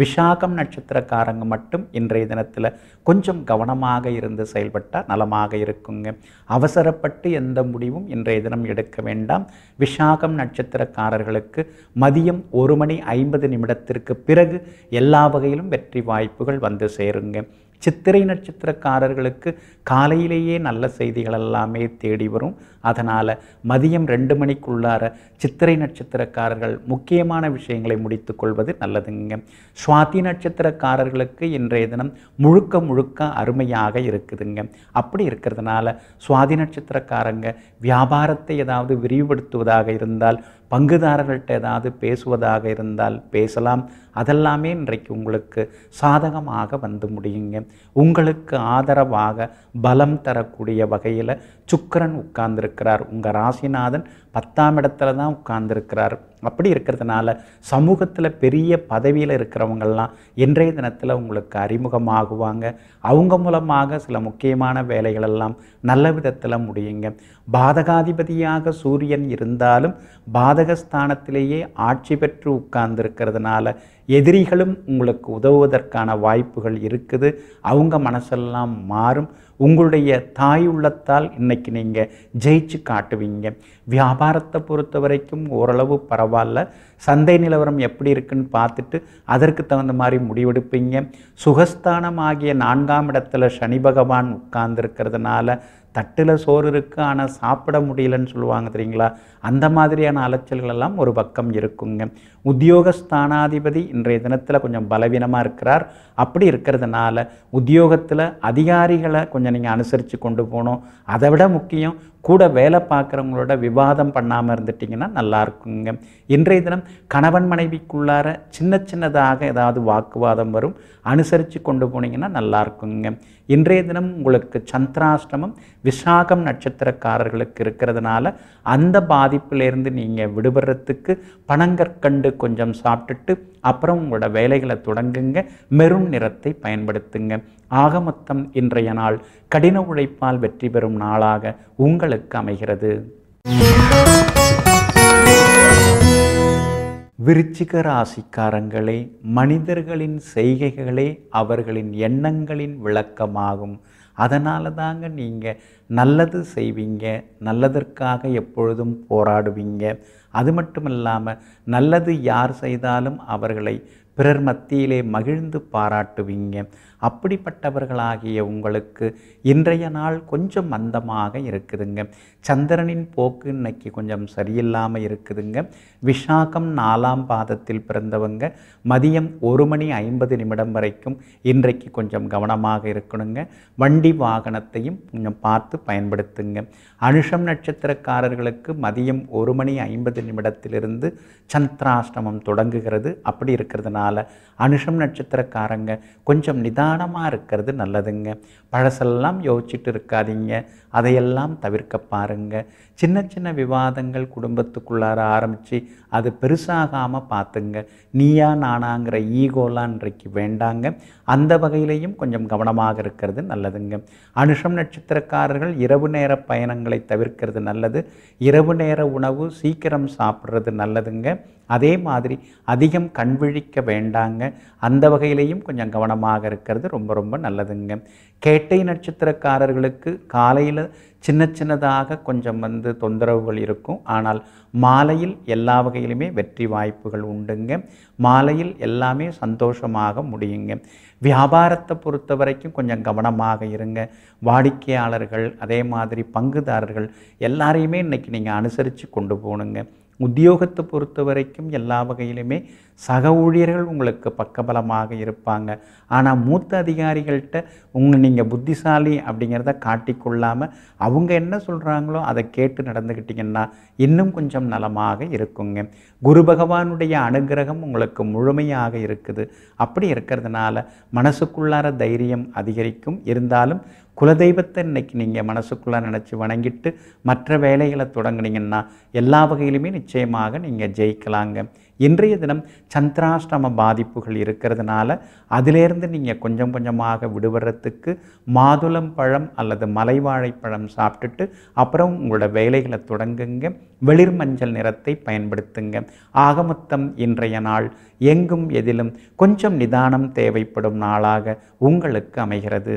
விஷாகம் நட்சத்திரக்காரங்க மட்டும் இன்றைய தினத்தில் கொஞ்சம் கவனமாக இருந்து செயல்பட்டால் நலமாக இருக்குங்க அவசரப்பட்டு எந்த முடிவும் இன்றைய தினம் எடுக்க வேண்டாம் விஷாகம் நட்சத்திரக்காரர்களுக்கு மதியம் ஒரு மணி ஐம்பது நிமிடத்திற்கு பிறகு எல்லா வகையிலும் வெற்றி வாய்ப்புகள் வந்து சேருங்க சித்திரை நட்சத்திரக்காரர்களுக்கு காலையிலேயே நல்ல செய்திகள் எல்லாமே தேடி வரும் அதனால் மதியம் ரெண்டு மணிக்குள்ளார சித்திரை நட்சத்திரக்காரர்கள் முக்கியமான விஷயங்களை முடித்து கொள்வது நல்லதுங்க சுவாதி நட்சத்திரக்காரர்களுக்கு இன்றைய தினம் முழுக்க முழுக்க அருமையாக இருக்குதுங்க அப்படி இருக்கிறதுனால சுவாதி நட்சத்திரக்காரங்க வியாபாரத்தை ஏதாவது விரிவுபடுத்துவதாக இருந்தால் பங்குதாரர்கள்ட்ட ஏதாவது பேசுவதாக இருந்தால் பேசலாம் அதெல்லாமே இன்றைக்கு உங்களுக்கு சாதகமாக வந்து முடியுங்க உங்களுக்கு ஆதரவாக பலம் தரக்கூடிய வகையில் சுக்கரன் உட்கார்ந்துருக்கிறார் உங்கள் ராசிநாதன் பத்தாம் இடத்துல தான் உட்கார்ந்துருக்கிறார் அப்படி இருக்கிறதுனால சமூகத்தில் பெரிய பதவியில் இருக்கிறவங்கள்லாம் இன்றைய தினத்தில் உங்களுக்கு அறிமுகமாகுவாங்க அவங்க மூலமாக சில முக்கியமான வேலைகளெல்லாம் நல்ல விதத்தில் முடியுங்க பாதகாதிபதியாக சூரியன் இருந்தாலும் பாதகஸ்தானத்திலேயே ஆட்சி பெற்று உட்கார்ந்துருக்கிறதுனால எதிரிகளும் உங்களுக்கு உதவுவதற்கான வாய்ப்புகள் இருக்குது அவங்க மனசெல்லாம் மாறும் உங்களுடைய தாய் உள்ளத்தால் இன்னைக்கு நீங்கள் ஜெயிச்சு காட்டுவீங்க வியாபாரத்தை பொறுத்த வரைக்கும் ஓரளவு பரவாயில்ல சந்தை நிலவரம் எப்படி இருக்குன்னு பார்த்துட்டு அதற்கு தகுந்த மாதிரி முடிவெடுப்பீங்க சுகஸ்தானம் ஆகிய நான்காம் இடத்துல சனி பகவான் உட்கார்ந்துருக்கிறதுனால தட்டில் சோறு இருக்குது ஆனால் சாப்பிட முடியலன்னு சொல்லுவாங்க தெரியுங்களா அந்த மாதிரியான அலைச்சல்களெல்லாம் ஒரு பக்கம் இருக்குங்க உத்தியோகஸ்தானாதிபதி இன்றைய தினத்தில் கொஞ்சம் பலவீனமாக இருக்கிறார் அப்படி இருக்கிறதுனால உத்தியோகத்தில் அதிகாரிகளை கொஞ்சம் நீங்கள் அனுசரித்து கொண்டு போகணும் அதை விட முக்கியம் கூட வேலை பார்க்குறவங்களோட விவாதம் பண்ணாமல் இருந்துட்டிங்கன்னா நல்லா இருக்குங்க இன்றைய தினம் கணவன் மனைவிக்குள்ளார சின்ன சின்னதாக ஏதாவது வாக்குவாதம் வரும் அனுசரித்து கொண்டு போனீங்கன்னா நல்லா இருக்குங்க இன்றைய தினம் உங்களுக்கு சந்திராஷ்டமம் விசாகம் நட்சத்திரக்காரர்களுக்கு இருக்கிறதுனால அந்த பாதிப்பிலேருந்து நீங்கள் விடுபடுறதுக்கு பனங்கற்கண்டு கொஞ்சம் சாப்பிட்டுட்டு அப்புறம் உங்களோட வேலைகளை தொடங்குங்க மெரும் நிறத்தை பயன்படுத்துங்க ஆக மொத்தம் இன்றைய நாள் கடின உழைப்பால் வெற்றி பெறும் நாளாக உங்களுக்கு அமைகிறது விருச்சிக ராசிக்காரங்களே மனிதர்களின் செய்கைகளே அவர்களின் எண்ணங்களின் விளக்கமாகும் அதனால தாங்க நீங்கள் நல்லது செய்வீங்க நல்லதற்காக எப்பொழுதும் போராடுவீங்க அது மட்டும் இல்லாமல் நல்லது யார் செய்தாலும் அவர்களை பிறர் மத்தியிலே மகிழ்ந்து பாராட்டுவீங்க அப்படிப்பட்டவர்களாகிய உங்களுக்கு இன்றைய நாள் கொஞ்சம் மந்தமாக இருக்குதுங்க சந்திரனின் போக்கு இன்னைக்கு கொஞ்சம் சரியில்லாமல் இருக்குதுங்க விஷாகம் நாலாம் பாதத்தில் பிறந்தவங்க மதியம் ஒரு மணி ஐம்பது நிமிடம் வரைக்கும் இன்றைக்கு கொஞ்சம் கவனமாக இருக்கணுங்க வண்டி வாகனத்தையும் கொஞ்சம் பார்த்து பயன்படுத்துங்க அனுஷம் நட்சத்திரக்காரர்களுக்கு மதியம் ஒரு மணி ஐம்பது நிமிடத்திலிருந்து சந்திராஷ்டமம் தொடங்குகிறது அப்படி இருக்கிறதுனால அனுஷம் நட்சத்திரக்காரங்க கொஞ்சம் நிதான நிதானமாக இருக்கிறது நல்லதுங்க பழசெல்லாம் யோசிச்சுட்டு இருக்காதீங்க அதையெல்லாம் தவிர்க்க பாருங்கள் சின்ன சின்ன விவாதங்கள் குடும்பத்துக்குள்ளார ஆரம்பித்து அது பெருசாகாமல் பார்த்துங்க நீயா நானாங்கிற ஈகோலாம் இன்றைக்கு வேண்டாங்க அந்த வகையிலையும் கொஞ்சம் கவனமாக இருக்கிறது நல்லதுங்க அனுஷம் நட்சத்திரக்காரர்கள் இரவு நேர பயணங்களை தவிர்க்கிறது நல்லது இரவு நேர உணவு சீக்கிரம் சாப்பிட்றது நல்லதுங்க அதே மாதிரி அதிகம் கண் விழிக்க வேண்டாங்க அந்த வகையிலையும் கொஞ்சம் கவனமாக இருக்கிறது ரொம்ப ரொம்ப நல்லதுங்க கேட்டை நட்சத்திரக்காரர்களுக்கு காலையில் சின்ன சின்னதாக கொஞ்சம் வந்து தொந்தரவுகள் இருக்கும் ஆனால் மாலையில் எல்லா வகையிலுமே வெற்றி வாய்ப்புகள் உண்டுங்க மாலையில் எல்லாமே சந்தோஷமாக முடியுங்க வியாபாரத்தை பொறுத்த வரைக்கும் கொஞ்சம் கவனமாக இருங்க வாடிக்கையாளர்கள் அதே மாதிரி பங்குதாரர்கள் எல்லாரையுமே இன்றைக்கி நீங்கள் அனுசரித்து கொண்டு போகணுங்க உத்தியோகத்தை பொறுத்த வரைக்கும் எல்லா வகையிலுமே சக ஊழியர்கள் உங்களுக்கு பக்கபலமாக இருப்பாங்க ஆனால் மூத்த அதிகாரிகள்கிட்ட உங்களை நீங்கள் புத்திசாலி அப்படிங்கிறத காட்டிக்கொள்ளாமல் அவங்க என்ன சொல்கிறாங்களோ அதை கேட்டு நடந்துக்கிட்டிங்கன்னா இன்னும் கொஞ்சம் நலமாக இருக்குங்க குரு பகவானுடைய அனுகிரகம் உங்களுக்கு முழுமையாக இருக்குது அப்படி இருக்கிறதுனால மனசுக்குள்ளார தைரியம் அதிகரிக்கும் இருந்தாலும் குலதெய்வத்தை இன்றைக்கி நீங்கள் மனசுக்குள்ளே நினச்சி வணங்கிட்டு மற்ற வேலைகளை தொடங்குனீங்கன்னா எல்லா வகையிலுமே நிச்சயமாக நீங்கள் ஜெயிக்கலாங்க இன்றைய தினம் சந்திராஷ்டம பாதிப்புகள் இருக்கிறதுனால அதிலேருந்து நீங்கள் கொஞ்சம் கொஞ்சமாக விடுபடுறதுக்கு மாதுளம் பழம் அல்லது மலைவாழைப்பழம் சாப்பிட்டுட்டு அப்புறம் உங்களோட வேலைகளை தொடங்குங்க வெளிர் மஞ்சள் நிறத்தை பயன்படுத்துங்க ஆகமொத்தம் இன்றைய நாள் எங்கும் எதிலும் கொஞ்சம் நிதானம் தேவைப்படும் நாளாக உங்களுக்கு அமைகிறது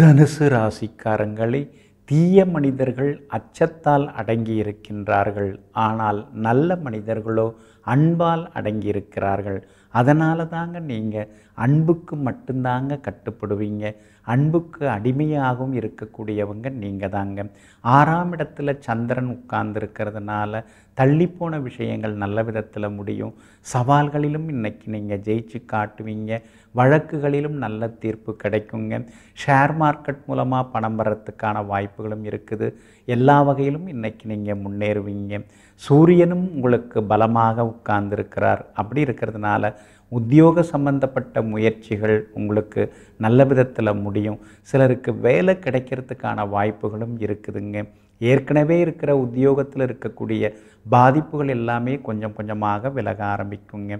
தனுசு ராசிக்காரங்களை தீய மனிதர்கள் அச்சத்தால் அடங்கியிருக்கின்றார்கள் ஆனால் நல்ல மனிதர்களோ அன்பால் அடங்கியிருக்கிறார்கள் அதனால தாங்க நீங்கள் அன்புக்கு மட்டும்தாங்க கட்டுப்படுவீங்க அன்புக்கு அடிமையாகவும் இருக்கக்கூடியவங்க நீங்கள் தாங்க ஆறாம் இடத்துல சந்திரன் உட்கார்ந்துருக்கிறதுனால தள்ளிப்போன விஷயங்கள் நல்ல விதத்தில் முடியும் சவால்களிலும் இன்றைக்கி நீங்கள் ஜெயிச்சு காட்டுவீங்க வழக்குகளிலும் நல்ல தீர்ப்பு கிடைக்குங்க ஷேர் மார்க்கெட் மூலமாக பணம் வர்றதுக்கான வாய்ப்புகளும் இருக்குது எல்லா வகையிலும் இன்றைக்கி நீங்கள் முன்னேறுவீங்க சூரியனும் உங்களுக்கு பலமாக உட்கார்ந்துருக்கிறார் அப்படி இருக்கிறதுனால உத்தியோக சம்பந்தப்பட்ட முயற்சிகள் உங்களுக்கு நல்ல விதத்தில் முடியும் சிலருக்கு வேலை கிடைக்கிறதுக்கான வாய்ப்புகளும் இருக்குதுங்க ஏற்கனவே இருக்கிற உத்தியோகத்தில் இருக்கக்கூடிய பாதிப்புகள் எல்லாமே கொஞ்சம் கொஞ்சமாக விலக ஆரம்பிக்குங்க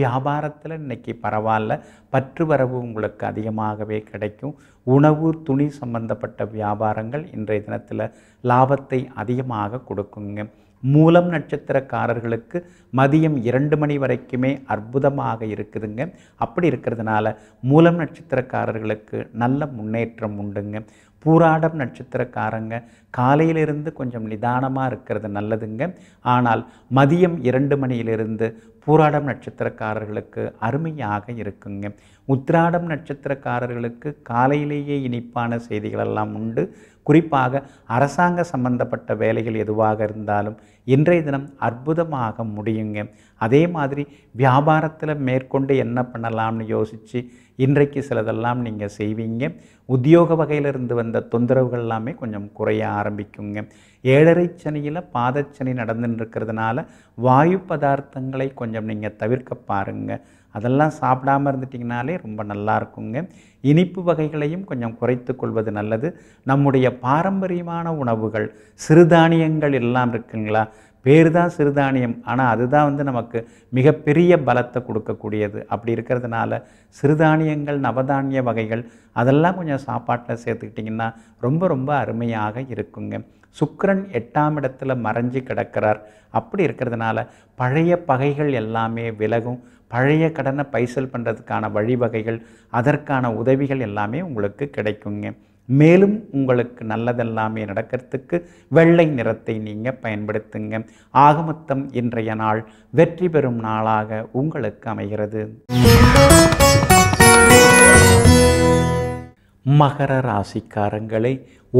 வியாபாரத்தில் இன்றைக்கி பரவாயில்ல பற்று வரவு உங்களுக்கு அதிகமாகவே கிடைக்கும் உணவு துணி சம்பந்தப்பட்ட வியாபாரங்கள் இன்றைய தினத்தில் லாபத்தை அதிகமாக கொடுக்குங்க மூலம் நட்சத்திரக்காரர்களுக்கு மதியம் இரண்டு மணி வரைக்குமே அற்புதமாக இருக்குதுங்க அப்படி இருக்கிறதுனால மூலம் நட்சத்திரக்காரர்களுக்கு நல்ல முன்னேற்றம் உண்டுங்க பூராடம் நட்சத்திரக்காரங்க காலையிலிருந்து கொஞ்சம் நிதானமாக இருக்கிறது நல்லதுங்க ஆனால் மதியம் இரண்டு மணியிலிருந்து பூராடம் நட்சத்திரக்காரர்களுக்கு அருமையாக இருக்குங்க உத்ராடம் நட்சத்திரக்காரர்களுக்கு காலையிலேயே இனிப்பான செய்திகளெல்லாம் உண்டு குறிப்பாக அரசாங்க சம்பந்தப்பட்ட வேலைகள் எதுவாக இருந்தாலும் இன்றைய தினம் அற்புதமாக முடியுங்க அதே மாதிரி வியாபாரத்தில் மேற்கொண்டு என்ன பண்ணலாம்னு யோசித்து இன்றைக்கு சிலதெல்லாம் நீங்கள் செய்வீங்க உத்தியோக வகையிலிருந்து வந்த தொந்தரவுகள் எல்லாமே கொஞ்சம் குறைய ஆரம்பிக்குங்க ஏழரை சனியில் பாதச்சனி நடந்துன்னு இருக்கிறதுனால வாயு பதார்த்தங்களை கொஞ்சம் நீங்கள் தவிர்க்க பாருங்கள் அதெல்லாம் சாப்பிடாமல் இருந்துட்டிங்கனாலே ரொம்ப நல்லா இருக்குங்க இனிப்பு வகைகளையும் கொஞ்சம் குறைத்து கொள்வது நல்லது நம்முடைய பாரம்பரியமான உணவுகள் சிறுதானியங்கள் எல்லாம் இருக்குங்களா பேர் தான் சிறுதானியம் ஆனால் அதுதான் வந்து நமக்கு மிகப்பெரிய பலத்தை கொடுக்கக்கூடியது அப்படி இருக்கிறதுனால சிறுதானியங்கள் நவதானிய வகைகள் அதெல்லாம் கொஞ்சம் சாப்பாட்டில் சேர்த்துக்கிட்டிங்கன்னா ரொம்ப ரொம்ப அருமையாக இருக்குங்க சுக்கரன் எட்டாம் இடத்துல மறைஞ்சு கிடக்கிறார் அப்படி இருக்கிறதுனால பழைய பகைகள் எல்லாமே விலகும் பழைய கடனை பைசல் பண்ணுறதுக்கான வழிவகைகள் அதற்கான உதவிகள் எல்லாமே உங்களுக்கு கிடைக்குங்க மேலும் உங்களுக்கு நல்லதெல்லாமே நடக்கிறதுக்கு வெள்ளை நிறத்தை நீங்கள் பயன்படுத்துங்க ஆகமத்தம் இன்றைய நாள் வெற்றி பெறும் நாளாக உங்களுக்கு அமைகிறது மகர ராசிக்காரங்களை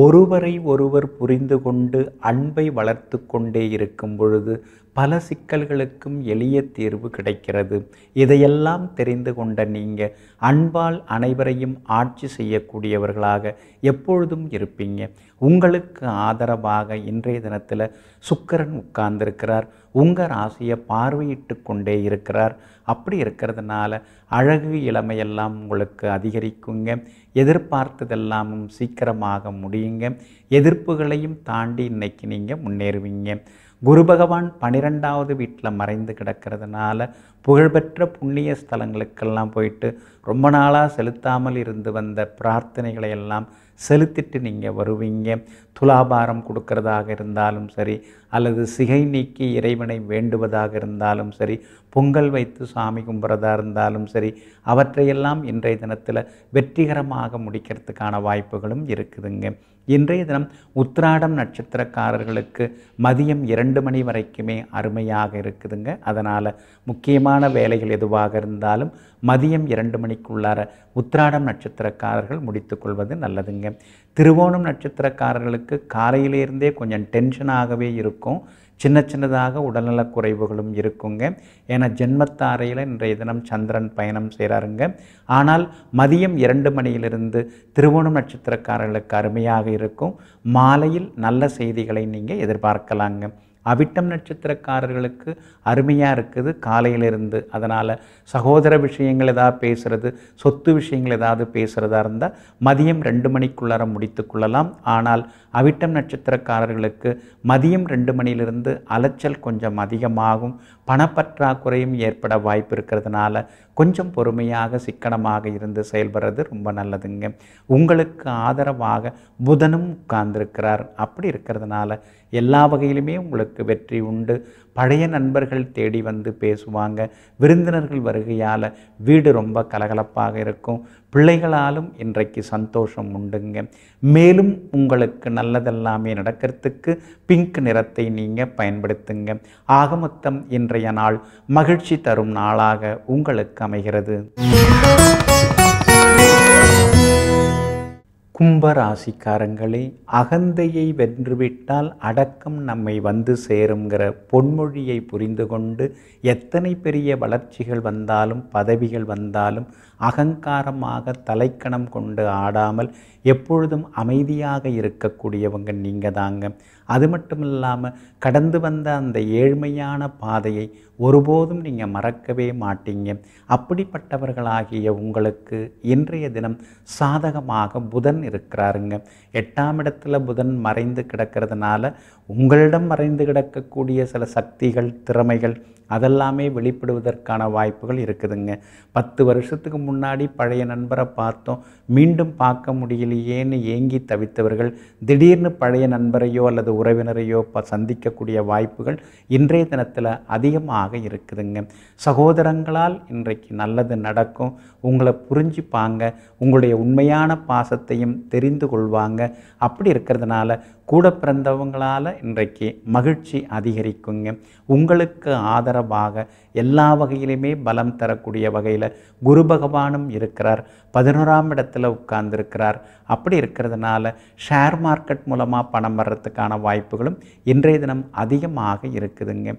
ஒருவரை ஒருவர் புரிந்து கொண்டு அன்பை வளர்த்து கொண்டே இருக்கும் பொழுது பல சிக்கல்களுக்கும் எளிய தீர்வு கிடைக்கிறது இதையெல்லாம் தெரிந்து கொண்ட நீங்கள் அன்பால் அனைவரையும் ஆட்சி செய்யக்கூடியவர்களாக எப்பொழுதும் இருப்பீங்க உங்களுக்கு ஆதரவாக இன்றைய தினத்தில் சுக்கரன் உட்கார்ந்திருக்கிறார் உங்கள் ராசியை பார்வையிட்டு கொண்டே இருக்கிறார் அப்படி இருக்கிறதுனால அழகு இளமையெல்லாம் உங்களுக்கு அதிகரிக்குங்க எதிர்பார்த்ததெல்லாமும் சீக்கிரமாக முடியுங்க எதிர்ப்புகளையும் தாண்டி இன்னைக்கு நீங்கள் முன்னேறுவீங்க குரு பகவான் பனிரெண்டாவது வீட்டில் மறைந்து கிடக்கிறதுனால புகழ்பெற்ற புண்ணிய ஸ்தலங்களுக்கெல்லாம் போயிட்டு ரொம்ப நாளாக செலுத்தாமல் இருந்து வந்த பிரார்த்தனைகளை எல்லாம் செலுத்திட்டு நீங்கள் வருவீங்க துலாபாரம் கொடுக்கறதாக இருந்தாலும் சரி அல்லது சிகை நீக்கி இறைவனை வேண்டுவதாக இருந்தாலும் சரி பொங்கல் வைத்து சாமி கும்புறதா இருந்தாலும் சரி அவற்றையெல்லாம் இன்றைய தினத்தில் வெற்றிகரமாக முடிக்கிறதுக்கான வாய்ப்புகளும் இருக்குதுங்க இன்றைய தினம் உத்ராடம் நட்சத்திரக்காரர்களுக்கு மதியம் இரண்டு மணி வரைக்குமே அருமையாக இருக்குதுங்க அதனால் முக்கியமான வேலைகள் எதுவாக இருந்தாலும் மதியம் இரண்டு மணிக்குள்ளார உத்ராடம் நட்சத்திரக்காரர்கள் முடித்துக்கொள்வது நல்லதுங்க திருவோணம் நட்சத்திரக்காரர்களுக்கு காலையிலேருந்தே கொஞ்சம் டென்ஷனாகவே இருக்கும் சின்ன சின்னதாக உடல்நலக் குறைவுகளும் இருக்குங்க ஏன்னா ஜென்மத்தாரையில் இன்றைய தினம் சந்திரன் பயணம் செய்கிறாருங்க ஆனால் மதியம் இரண்டு மணியிலிருந்து திருவோணம் நட்சத்திரக்காரர்களுக்கு அருமையாக இருக்கும் மாலையில் நல்ல செய்திகளை நீங்கள் எதிர்பார்க்கலாங்க அவிட்டம் நட்சத்திரக்காரர்களுக்கு அருமையாக இருக்குது காலையிலிருந்து அதனால் சகோதர விஷயங்கள் ஏதாவது பேசுகிறது சொத்து விஷயங்கள் ஏதாவது பேசுகிறதா இருந்தால் மதியம் ரெண்டு மணிக்குள்ளார முடித்து கொள்ளலாம் ஆனால் அவிட்டம் நட்சத்திரக்காரர்களுக்கு மதியம் ரெண்டு மணியிலிருந்து அலைச்சல் கொஞ்சம் அதிகமாகும் பணப்பற்றாக்குறையும் ஏற்பட வாய்ப்பு இருக்கிறதுனால கொஞ்சம் பொறுமையாக சிக்கனமாக இருந்து செயல்படுறது ரொம்ப நல்லதுங்க உங்களுக்கு ஆதரவாக புதனும் உட்கார்ந்துருக்கிறார் அப்படி இருக்கிறதுனால எல்லா வகையிலுமே உங்களுக்கு வெற்றி உண்டு பழைய நண்பர்கள் தேடி வந்து பேசுவாங்க விருந்தினர்கள் வருகையால் வீடு ரொம்ப கலகலப்பாக இருக்கும் பிள்ளைகளாலும் இன்றைக்கு சந்தோஷம் உண்டுங்க மேலும் உங்களுக்கு நல்லதெல்லாமே நடக்கிறதுக்கு பிங்க் நிறத்தை நீங்கள் பயன்படுத்துங்க ஆகமொத்தம் இன்றைய நாள் மகிழ்ச்சி தரும் நாளாக உங்களுக்கு அமைகிறது கும்பராசிக்காரங்களே அகந்தையை வென்றுவிட்டால் அடக்கம் நம்மை வந்து சேருங்கிற பொன்மொழியை புரிந்து கொண்டு எத்தனை பெரிய வளர்ச்சிகள் வந்தாலும் பதவிகள் வந்தாலும் அகங்காரமாக தலைக்கணம் கொண்டு ஆடாமல் எப்பொழுதும் அமைதியாக இருக்கக்கூடியவங்க நீங்கள் தாங்க அது மட்டும் இல்லாமல் கடந்து வந்த அந்த ஏழ்மையான பாதையை ஒருபோதும் நீங்கள் மறக்கவே மாட்டீங்க அப்படிப்பட்டவர்களாகிய உங்களுக்கு இன்றைய தினம் சாதகமாக புதன் இருக்கிறாருங்க எட்டாம் இடத்துல புதன் மறைந்து கிடக்கிறதுனால உங்களிடம் மறைந்து கிடக்கக்கூடிய சில சக்திகள் திறமைகள் அதெல்லாமே வெளிப்படுவதற்கான வாய்ப்புகள் இருக்குதுங்க பத்து வருஷத்துக்கு முன்னாடி பழைய நண்பரை பார்த்தோம் மீண்டும் பார்க்க முடியலையேன்னு ஏங்கி தவித்தவர்கள் திடீர்னு பழைய நண்பரையோ அல்லது உறவினரையோ ப சந்திக்கக்கூடிய வாய்ப்புகள் இன்றைய தினத்தில் அதிகமாக இருக்குதுங்க சகோதரங்களால் இன்றைக்கு நல்லது நடக்கும் உங்களை புரிஞ்சுப்பாங்க உங்களுடைய உண்மையான பாசத்தையும் தெரிந்து கொள்வாங்க அப்படி இருக்கிறதுனால கூட பிறந்தவங்களால் இன்றைக்கு மகிழ்ச்சி அதிகரிக்குங்க உங்களுக்கு ஆதரவாக எல்லா வகையிலுமே பலம் தரக்கூடிய வகையில் குரு பகவானும் இருக்கிறார் பதினோராம் இடத்துல உட்கார்ந்துருக்கிறார் அப்படி இருக்கிறதுனால ஷேர் மார்க்கெட் மூலமாக பணம் வர்றதுக்கான வாய்ப்புகளும் இன்றைய தினம் அதிகமாக இருக்குதுங்க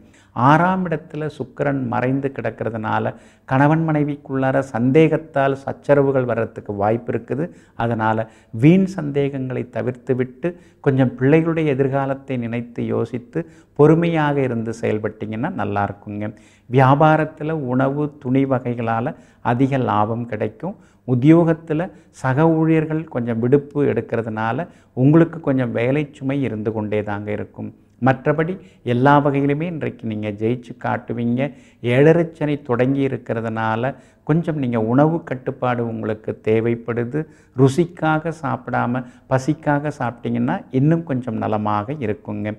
ஆறாம் இடத்துல சுக்கரன் மறைந்து கிடக்கிறதுனால கணவன் மனைவிக்குள்ளார சந்தேகத்தால் சச்சரவுகள் வர்றதுக்கு வாய்ப்பு இருக்குது அதனால் வீண் சந்தேகங்களை தவிர்த்து விட்டு கொஞ்சம் பிள்ளைகளுடைய எதிர்காலத்தை நினைத்து யோசித்து பொறுமையாக இருந்து செயல்பட்டிங்கன்னா நல்லா இருக்குங்க வியாபாரத்தில் உணவு துணி வகைகளால் அதிக லாபம் கிடைக்கும் உத்தியோகத்தில் சக ஊழியர்கள் கொஞ்சம் விடுப்பு எடுக்கிறதுனால உங்களுக்கு கொஞ்சம் வேலை சுமை இருந்து கொண்டே தாங்க இருக்கும் மற்றபடி எல்லா வகையிலுமே இன்றைக்கு நீங்கள் ஜெயிச்சு காட்டுவீங்க ஏழரைச்சனை தொடங்கி இருக்கிறதுனால கொஞ்சம் நீங்கள் உணவு கட்டுப்பாடு உங்களுக்கு தேவைப்படுது ருசிக்காக சாப்பிடாம பசிக்காக சாப்பிட்டீங்கன்னா இன்னும் கொஞ்சம் நலமாக இருக்குங்க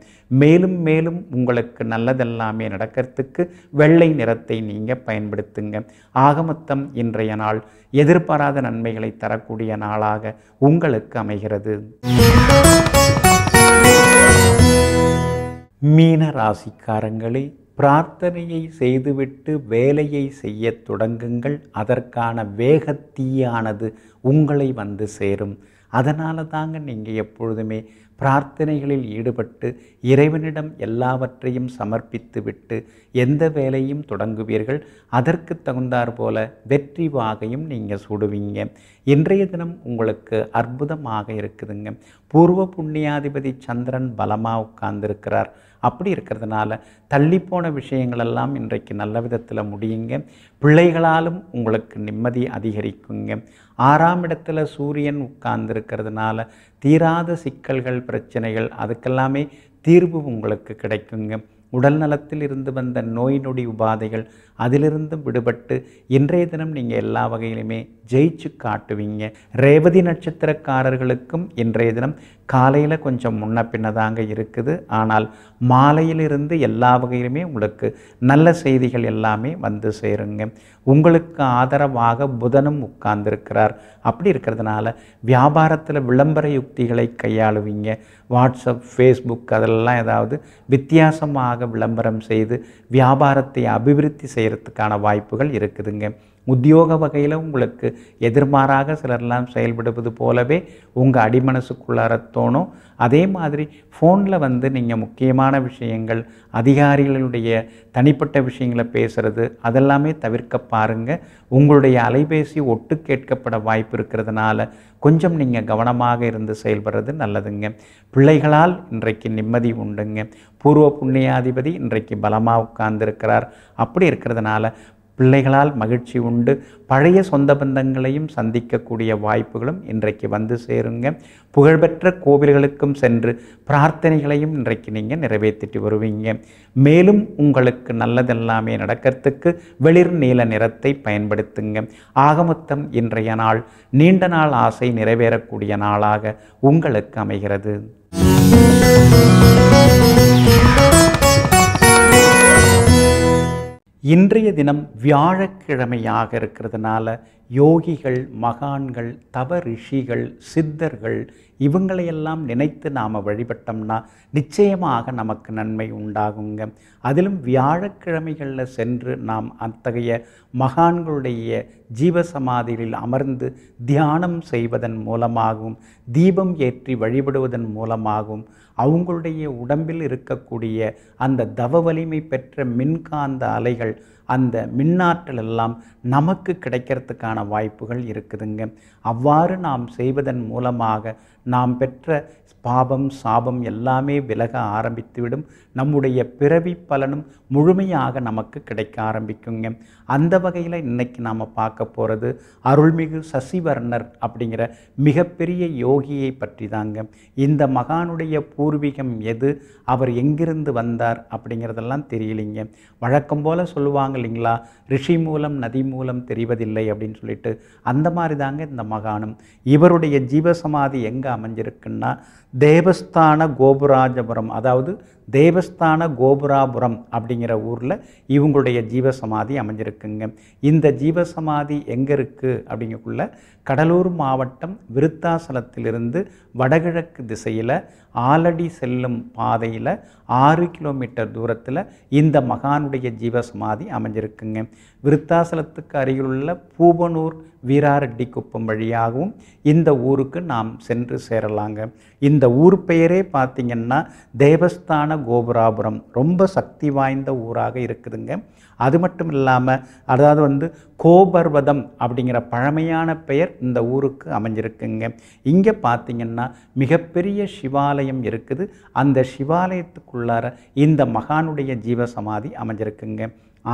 மேலும் மேலும் உங்களுக்கு நல்லதெல்லாமே நடக்கிறதுக்கு வெள்ளை நிறத்தை நீங்கள் பயன்படுத்துங்க ஆகமொத்தம் இன்றைய நாள் எதிர்பாராத நன்மைகளை தரக்கூடிய நாளாக உங்களுக்கு அமைகிறது மீன ராசிக்காரங்களே பிரார்த்தனையை செய்துவிட்டு வேலையை செய்ய தொடங்குங்கள் அதற்கான வேகத்தீயானது உங்களை வந்து சேரும் அதனால தாங்க நீங்கள் எப்பொழுதுமே பிரார்த்தனைகளில் ஈடுபட்டு இறைவனிடம் எல்லாவற்றையும் சமர்ப்பித்து விட்டு எந்த வேலையும் தொடங்குவீர்கள் அதற்கு தகுந்தாற் போல வெற்றி வாகையும் நீங்கள் சுடுவீங்க இன்றைய தினம் உங்களுக்கு அற்புதமாக இருக்குதுங்க பூர்வ புண்ணியாதிபதி சந்திரன் பலமாக உட்கார்ந்திருக்கிறார் அப்படி இருக்கிறதுனால தள்ளிப்போன விஷயங்களெல்லாம் இன்றைக்கு நல்ல விதத்தில் முடியுங்க பிள்ளைகளாலும் உங்களுக்கு நிம்மதி அதிகரிக்குங்க ஆறாம் இடத்துல சூரியன் உட்கார்ந்துருக்கிறதுனால தீராத சிக்கல்கள் பிரச்சனைகள் அதுக்கெல்லாமே தீர்வு உங்களுக்கு கிடைக்குங்க உடல் நலத்தில் இருந்து வந்த நோய் நொடி உபாதைகள் அதிலிருந்தும் விடுபட்டு இன்றைய தினம் நீங்கள் எல்லா வகையிலுமே ஜெயிச்சு காட்டுவீங்க ரேவதி நட்சத்திரக்காரர்களுக்கும் இன்றைய தினம் காலையில் கொஞ்சம் முன்ன பின்னதாங்க இருக்குது ஆனால் மாலையிலிருந்து எல்லா வகையிலுமே உங்களுக்கு நல்ல செய்திகள் எல்லாமே வந்து சேருங்க உங்களுக்கு ஆதரவாக புதனும் உட்கார்ந்துருக்கிறார் அப்படி இருக்கிறதுனால வியாபாரத்தில் விளம்பர யுக்திகளை கையாளுவீங்க வாட்ஸ்அப் ஃபேஸ்புக் அதெல்லாம் ஏதாவது வித்தியாசமாக விளம்பரம் செய்து வியாபாரத்தை அபிவிருத்தி செய்கிறதுக்கான வாய்ப்புகள் இருக்குதுங்க உத்தியோக வகையில் உங்களுக்கு எதிர்மாறாக சிலர்லாம் செயல்படுவது போலவே உங்கள் அடிமனசுக்குள்ளார தோணும் அதே மாதிரி ஃபோனில் வந்து நீங்கள் முக்கியமான விஷயங்கள் அதிகாரிகளுடைய தனிப்பட்ட விஷயங்களை பேசுகிறது அதெல்லாமே தவிர்க்க பாருங்கள் உங்களுடைய அலைபேசி ஒட்டு கேட்கப்பட வாய்ப்பு இருக்கிறதுனால கொஞ்சம் நீங்கள் கவனமாக இருந்து செயல்படுறது நல்லதுங்க பிள்ளைகளால் இன்றைக்கு நிம்மதி உண்டுங்க பூர்வ புண்ணியாதிபதி இன்றைக்கு பலமாக உட்கார்ந்துருக்கிறார் அப்படி இருக்கிறதுனால பிள்ளைகளால் மகிழ்ச்சி உண்டு பழைய சொந்த பந்தங்களையும் சந்திக்கக்கூடிய வாய்ப்புகளும் இன்றைக்கு வந்து சேருங்க புகழ்பெற்ற கோவில்களுக்கும் சென்று பிரார்த்தனைகளையும் இன்றைக்கு நீங்கள் நிறைவேற்றிட்டு வருவீங்க மேலும் உங்களுக்கு நல்லதெல்லாமே நடக்கிறதுக்கு வெளிர் நீல நிறத்தை பயன்படுத்துங்க ஆகமொத்தம் இன்றைய நாள் நீண்ட நாள் ஆசை நிறைவேறக்கூடிய நாளாக உங்களுக்கு அமைகிறது இன்றைய தினம் வியாழக்கிழமையாக இருக்கிறதுனால யோகிகள் மகான்கள் தவ ரிஷிகள் சித்தர்கள் இவங்களையெல்லாம் நினைத்து நாம் வழிபட்டோம்னா நிச்சயமாக நமக்கு நன்மை உண்டாகுங்க அதிலும் வியாழக்கிழமைகளில் சென்று நாம் அத்தகைய மகான்களுடைய ஜீவசமாதிகளில் அமர்ந்து தியானம் செய்வதன் மூலமாகவும் தீபம் ஏற்றி வழிபடுவதன் மூலமாகவும் அவங்களுடைய உடம்பில் இருக்கக்கூடிய அந்த தவ வலிமை பெற்ற மின்காந்த அலைகள் அந்த மின்னாற்றல் எல்லாம் நமக்கு கிடைக்கிறதுக்கான வாய்ப்புகள் இருக்குதுங்க அவ்வாறு நாம் செய்வதன் மூலமாக நாம் பெற்ற பாபம் சாபம் எல்லாமே விலக ஆரம்பித்துவிடும் நம்முடைய பிறவி பலனும் முழுமையாக நமக்கு கிடைக்க ஆரம்பிக்குங்க அந்த வகையில் இன்றைக்கி நாம் பார்க்க போகிறது அருள்மிகு சசிவர்ணர் அப்படிங்கிற மிகப்பெரிய யோகியை பற்றி தாங்க இந்த மகானுடைய பூர்வீகம் எது அவர் எங்கிருந்து வந்தார் அப்படிங்கிறதெல்லாம் தெரியலிங்க வழக்கம் போல் சொல்லுவாங்க இல்லைங்களா ரிஷி மூலம் நதி மூலம் தெரிவதில்லை அப்படின்னு சொல்லிட்டு அந்த மாதிரி தாங்க இந்த மகானும் இவருடைய ஜீவசமாதி எங்கே அமைஞ்சிருக்குன்னா தேவஸ்தான கோபுராஜபுரம் அதாவது தேவஸ்தான கோபுராபுரம் அப்படிங்கிற ஊரில் இவங்களுடைய ஜீவசமாதி அமைஞ்சிருக்குங்க இந்த ஜீவசமாதி எங்கே இருக்குது அப்படிங்கக்குள்ள கடலூர் மாவட்டம் விருத்தாசலத்திலிருந்து வடகிழக்கு திசையில் ஆலடி செல்லும் பாதையில் ஆறு கிலோமீட்டர் தூரத்தில் இந்த மகானுடைய ஜீவசமாதி அமைஞ்சிருக்குங்க விருத்தாசலத்துக்கு அருகிலுள்ள பூவனூர் வீராரெட்டி குப்பம் வழியாகவும் இந்த ஊருக்கு நாம் சென்று சேரலாங்க இந்த ஊர் பெயரே பார்த்திங்கன்னா தேவஸ்தான கோபுராபுரம் ரொம்ப சக்தி வாய்ந்த ஊராக இருக்குதுங்க அது மட்டும் இல்லாமல் அதாவது வந்து கோபர்வதம் அப்படிங்கிற பழமையான பெயர் இந்த ஊருக்கு அமைஞ்சிருக்குங்க இங்கே பார்த்திங்கன்னா மிகப்பெரிய சிவாலயம் இருக்குது அந்த சிவாலயத்துக்குள்ளார இந்த மகானுடைய ஜீவசமாதி அமைஞ்சிருக்குங்க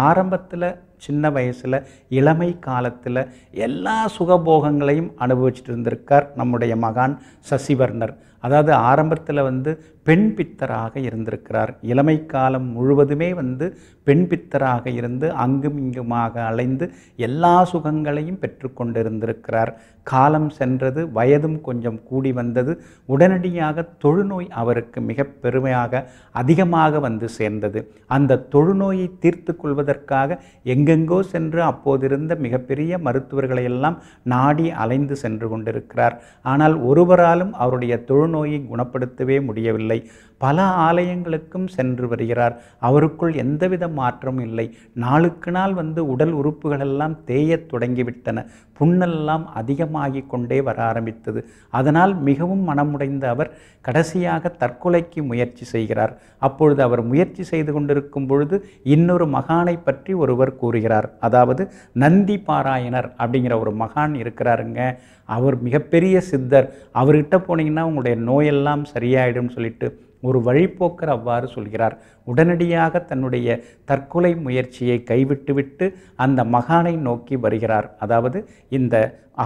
ஆரம்பத்தில் சின்ன வயசில் இளமை காலத்தில் எல்லா சுகபோகங்களையும் அனுபவிச்சுட்டு இருந்திருக்கார் நம்முடைய மகான் சசிவர்ணர் அதாவது ஆரம்பத்தில் வந்து பெண் பித்தராக இருந்திருக்கிறார் இளமை காலம் முழுவதுமே வந்து பெண் பித்தராக இருந்து அங்கும் இங்குமாக அலைந்து எல்லா சுகங்களையும் பெற்றுக்கொண்டு இருந்திருக்கிறார் காலம் சென்றது வயதும் கொஞ்சம் கூடி வந்தது உடனடியாக தொழுநோய் அவருக்கு மிக பெருமையாக அதிகமாக வந்து சேர்ந்தது அந்த தொழுநோயை தீர்த்து கொள்வதற்காக எங்கே எங்கெங்கோ சென்று அப்போதிருந்த மிகப்பெரிய மருத்துவர்களை எல்லாம் நாடி அலைந்து சென்று கொண்டிருக்கிறார் ஆனால் ஒருவராலும் அவருடைய தொழுநோயை குணப்படுத்தவே முடியவில்லை பல ஆலயங்களுக்கும் சென்று வருகிறார் அவருக்குள் எந்தவித மாற்றமும் இல்லை நாளுக்கு நாள் வந்து உடல் உறுப்புகளெல்லாம் தேயத் தொடங்கிவிட்டன புண்ணெல்லாம் அதிகமாகி கொண்டே வர ஆரம்பித்தது அதனால் மிகவும் மனமுடைந்த அவர் கடைசியாக தற்கொலைக்கு முயற்சி செய்கிறார் அப்பொழுது அவர் முயற்சி செய்து கொண்டிருக்கும் பொழுது இன்னொரு மகானை பற்றி ஒருவர் கூறுகிறார் அதாவது நந்தி பாராயணர் அப்படிங்கிற ஒரு மகான் இருக்கிறாருங்க அவர் மிகப்பெரிய சித்தர் அவர்கிட்ட போனீங்கன்னா உங்களுடைய நோயெல்லாம் சரியாயிடும் சொல்லிட்டு ஒரு வழிபோக்கர் அவ்வாறு சொல்கிறார் உடனடியாக தன்னுடைய தற்கொலை முயற்சியை கைவிட்டுவிட்டு அந்த மகானை நோக்கி வருகிறார் அதாவது இந்த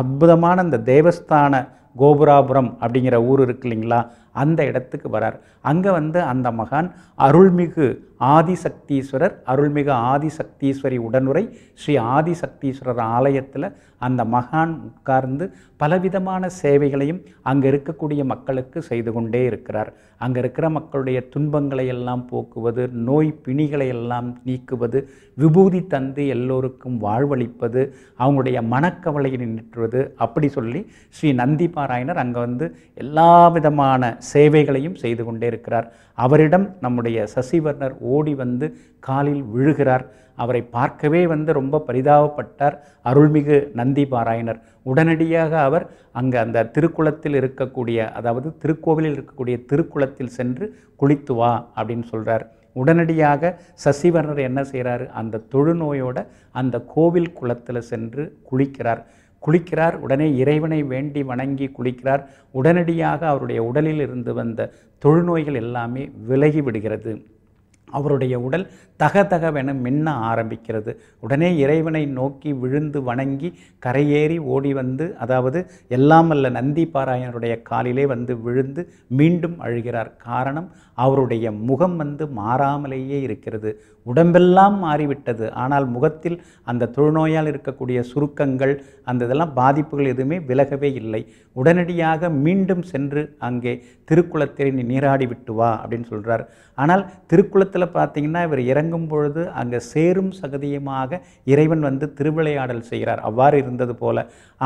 அற்புதமான அந்த தேவஸ்தான கோபுராபுரம் அப்படிங்கிற ஊர் இருக்கு இல்லைங்களா அந்த இடத்துக்கு வரார் அங்கே வந்து அந்த மகான் அருள்மிகு ஆதிசக்தீஸ்வரர் அருள்மிகு ஆதிசக்தீஸ்வரி உடனுரை ஸ்ரீ ஆதிசக்தீஸ்வரர் ஆலயத்தில் அந்த மகான் உட்கார்ந்து பலவிதமான சேவைகளையும் அங்கே இருக்கக்கூடிய மக்களுக்கு செய்து கொண்டே இருக்கிறார் அங்கே இருக்கிற மக்களுடைய துன்பங்களை எல்லாம் போக்குவது நோய் பிணிகளை எல்லாம் நீக்குவது விபூதி தந்து எல்லோருக்கும் வாழ்வளிப்பது அவங்களுடைய மனக்கவலையை நின்றுவது அப்படி சொல்லி ஸ்ரீ நந்தி பாராயணர் அங்கே வந்து எல்லா விதமான சேவைகளையும் செய்து கொண்டே இருக்கிறார் அவரிடம் நம்முடைய சசிவர்ணர் ஓடி வந்து காலில் விழுகிறார் அவரை பார்க்கவே வந்து ரொம்ப பரிதாபப்பட்டார் அருள்மிகு நந்தி பாராயணர் உடனடியாக அவர் அங்கே அந்த திருக்குளத்தில் இருக்கக்கூடிய அதாவது திருக்கோவிலில் இருக்கக்கூடிய திருக்குளத்தில் சென்று குளித்து வா அப்படின்னு சொல்கிறார் உடனடியாக சசிவர்ணர் என்ன செய்கிறாரு அந்த தொழுநோயோட அந்த கோவில் குளத்தில் சென்று குளிக்கிறார் குளிக்கிறார் உடனே இறைவனை வேண்டி வணங்கி குளிக்கிறார் உடனடியாக அவருடைய உடலில் இருந்து வந்த தொழுநோய்கள் எல்லாமே விலகி விடுகிறது அவருடைய உடல் தகதகவென மின்ன ஆரம்பிக்கிறது உடனே இறைவனை நோக்கி விழுந்து வணங்கி கரையேறி ஓடி வந்து அதாவது எல்லாம் அல்ல நந்தி பாராயணருடைய காலிலே வந்து விழுந்து மீண்டும் அழுகிறார் காரணம் அவருடைய முகம் வந்து மாறாமலேயே இருக்கிறது உடம்பெல்லாம் மாறிவிட்டது ஆனால் முகத்தில் அந்த தொழுநோயால் இருக்கக்கூடிய சுருக்கங்கள் அந்த இதெல்லாம் பாதிப்புகள் எதுவுமே விலகவே இல்லை உடனடியாக மீண்டும் சென்று அங்கே திருக்குளத்தில் நீ நீராடி விட்டு வா அப்படின்னு சொல்கிறார் ஆனால் திருக்குளத்தில் பார்த்தீங்கன்னா இவர் இறங்கும் பொழுது அங்கே சேரும் சகதியுமாக இறைவன் வந்து திருவிளையாடல் செய்கிறார் அவ்வாறு இருந்தது போல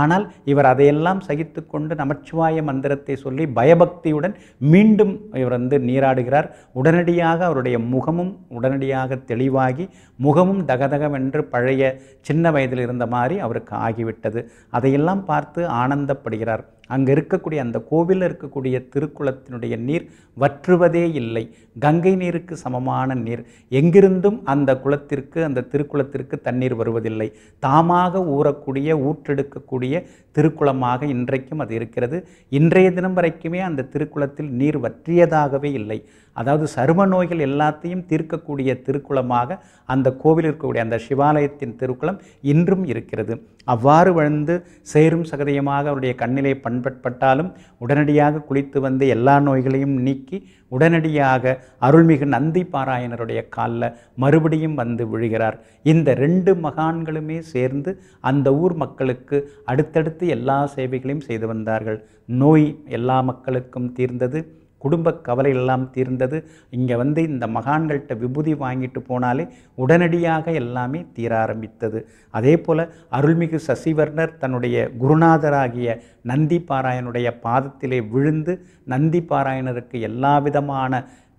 ஆனால் இவர் அதையெல்லாம் சகித்து கொண்டு நமச்சிவாய மந்திரத்தை சொல்லி பயபக்தியுடன் மீண்டும் இவர் வந்து நீராடி கொண்டாடுகிறார் உடனடியாக அவருடைய முகமும் உடனடியாக தெளிவாகி முகமும் தகதகவென்று பழைய சின்ன வயதில் இருந்த மாதிரி அவருக்கு ஆகிவிட்டது அதையெல்லாம் பார்த்து ஆனந்தப்படுகிறார் அங்கே இருக்கக்கூடிய அந்த கோவிலில் இருக்கக்கூடிய திருக்குளத்தினுடைய நீர் வற்றுவதே இல்லை கங்கை நீருக்கு சமமான நீர் எங்கிருந்தும் அந்த குளத்திற்கு அந்த திருக்குளத்திற்கு தண்ணீர் வருவதில்லை தாமாக ஊறக்கூடிய ஊற்றெடுக்கக்கூடிய திருக்குளமாக இன்றைக்கும் அது இருக்கிறது இன்றைய தினம் வரைக்குமே அந்த திருக்குளத்தில் நீர் வற்றியதாகவே இல்லை அதாவது சரும நோய்கள் எல்லாத்தையும் தீர்க்கக்கூடிய திருக்குளமாக அந்த கோவில் இருக்கக்கூடிய அந்த சிவாலயத்தின் திருக்குளம் இன்றும் இருக்கிறது அவ்வாறு வந்து சேரும் சகதியமாக அவருடைய கண்ணிலே பண்பட்பட்டாலும் உடனடியாக குளித்து வந்து எல்லா நோய்களையும் நீக்கி உடனடியாக அருள்மிகு நந்தி பாராயணருடைய காலில் மறுபடியும் வந்து விழுகிறார் இந்த ரெண்டு மகான்களுமே சேர்ந்து அந்த ஊர் மக்களுக்கு அடுத்தடுத்து எல்லா சேவைகளையும் செய்து வந்தார்கள் நோய் எல்லா மக்களுக்கும் தீர்ந்தது குடும்ப கவலை எல்லாம் தீர்ந்தது இங்கே வந்து இந்த மகான்கள்கிட்ட விபூதி வாங்கிட்டு போனாலே உடனடியாக எல்லாமே தீர ஆரம்பித்தது அதே போல் அருள்மிகு சசிவர்ணர் தன்னுடைய குருநாதராகிய நந்தி பாராயணுடைய பாதத்திலே விழுந்து நந்தி பாராயணருக்கு எல்லா விதமான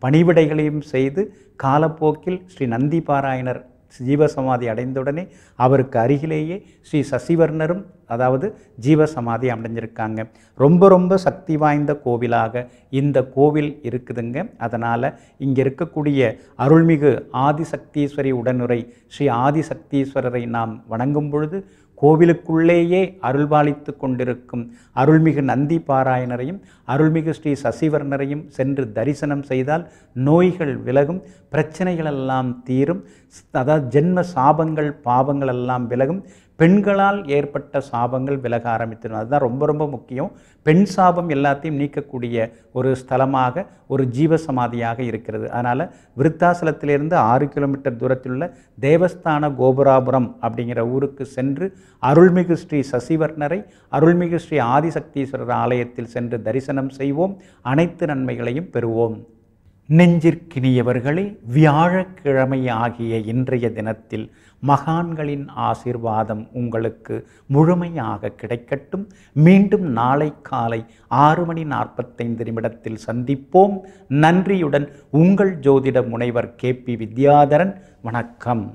பணிவிடைகளையும் செய்து காலப்போக்கில் ஸ்ரீ நந்தி பாராயணர் ஜீவசமாதி அடைந்தவுடனே அவருக்கு அருகிலேயே ஸ்ரீ சசிவர்ணரும் அதாவது ஜீவசமாதி அடைஞ்சிருக்காங்க ரொம்ப ரொம்ப சக்தி வாய்ந்த கோவிலாக இந்த கோவில் இருக்குதுங்க அதனால் இங்கே இருக்கக்கூடிய அருள்மிகு ஆதிசக்தீஸ்வரி உடனுரை ஸ்ரீ ஆதிசக்தீஸ்வரரை நாம் வணங்கும் பொழுது கோவிலுக்குள்ளேயே அருள்பாலித்து கொண்டிருக்கும் அருள்மிகு நந்தி பாராயணரையும் அருள்மிகு ஸ்ரீ சசிவர்ணரையும் சென்று தரிசனம் செய்தால் நோய்கள் விலகும் எல்லாம் தீரும் அதாவது ஜென்ம சாபங்கள் பாவங்கள் எல்லாம் விலகும் பெண்களால் ஏற்பட்ட சாபங்கள் விலக ஆரம்பித்திடும் அதுதான் ரொம்ப ரொம்ப முக்கியம் பெண் சாபம் எல்லாத்தையும் நீக்கக்கூடிய ஒரு ஸ்தலமாக ஒரு ஜீவசமாதியாக இருக்கிறது அதனால் விருத்தாசலத்திலிருந்து ஆறு கிலோமீட்டர் தூரத்தில் உள்ள தேவஸ்தான கோபுராபுரம் அப்படிங்கிற ஊருக்கு சென்று அருள்மிகு ஸ்ரீ சசிவர்ணரை அருள்மிகு ஸ்ரீ ஆதிசக்தீஸ்வரர் ஆலயத்தில் சென்று தரிசனம் செய்வோம் அனைத்து நன்மைகளையும் பெறுவோம் நெஞ்சிற்கினியவர்களே வியாழக்கிழமை ஆகிய இன்றைய தினத்தில் மகான்களின் ஆசிர்வாதம் உங்களுக்கு முழுமையாக கிடைக்கட்டும் மீண்டும் நாளை காலை ஆறு மணி நாற்பத்தைந்து நிமிடத்தில் சந்திப்போம் நன்றியுடன் உங்கள் ஜோதிட முனைவர் கே பி வித்யாதரன் வணக்கம்